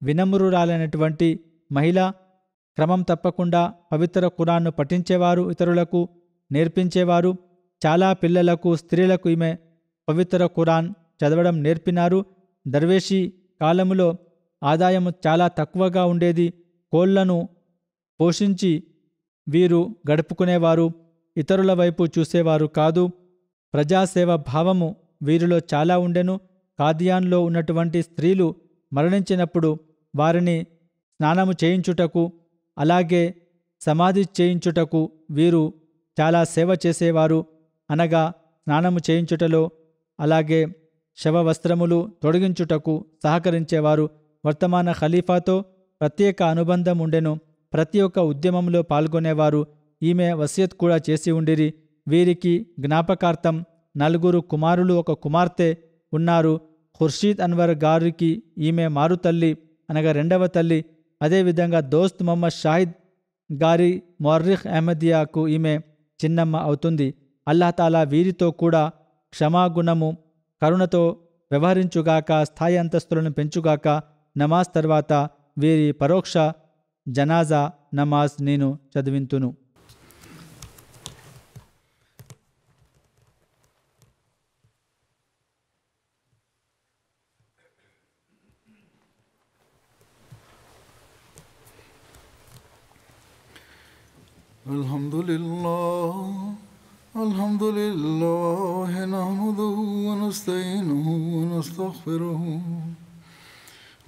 వినమ్రురాలైనటువంటి మహిళ క్రమం తప్పకుండా పవిత్ర కురాన్ను పఠించేవారు ఇతరులకు నేర్పించేవారు చాలా పిల్లలకు స్త్రీలకు ఈమె పవిత్ర కురాన్ చదవడం నేర్పినారు దర్వేషి కాలములో ఆదాయం చాలా తక్కువగా ఉండేది కోళ్లను పోషించి వీరు గడుపుకునేవారు ఇతరుల వైపు చూసేవారు కాదు ప్రజాసేవ భావము వీరిలో చాలా ఉండెను కాదియాన్లో ఉన్నటువంటి స్త్రీలు మరణించినప్పుడు వారిని స్నానము చేయించుటకు అలాగే సమాధి చేయించుటకు వీరు చాలా సేవ చేసేవారు అనగా స్నానము చేయించుటలో అలాగే శవవస్త్రములు తొడిగించుటకు సహకరించేవారు వర్తమాన ఖలీఫాతో ప్రత్యేక అనుబంధం ఉండెను ప్రతి ఒక్క ఉద్యమంలో పాల్గొనేవారు ఈమె వసియత్ కూడా చేసి ఉండిరి వీరికి జ్ఞాపకార్థం నలుగురు కుమారులు ఒక కుమార్తె ఉన్నారు ఖుర్షీద్ అన్వర్ గారికి ఈమె మారుతల్లి అనగా రెండవ తల్లి అదేవిధంగా దోస్త్ మొహమ్మద్ షాహిద్ గారి మొర్రిఖ్ అహ్మదియాకు ఈమె చిన్నమ్మ అవుతుంది అల్లాహతాలా వీరితో కూడా క్షమాగుణము కరుణతో వ్యవహరించుగాక స్థాయి అంతస్తులను పెంచుగాక నమాజ్ తర్వాత వీరి పరోక్ష జనాజా నమాజ్ నేను చదివింతును الحمد لله الحمد لله نحمده ونستعينه ونستغفره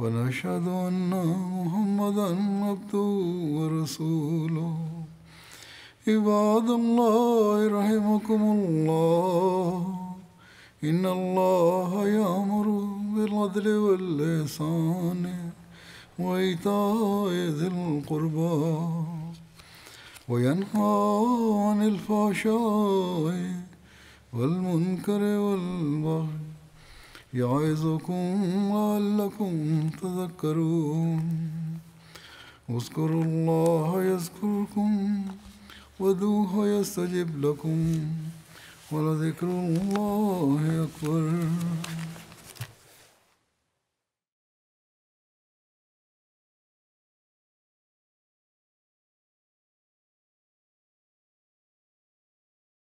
ونشهد أن محمدا عبده ورسوله عباد الله رحمكم الله إن الله يأمر بالعدل والإحسان وإيتاء ذي القربى وينهى عن الفحشاء والمنكر والبغي يعظكم لعلكم تذكرون اذكروا الله يذكركم ودوه يستجب لكم ولذكر الله أكبر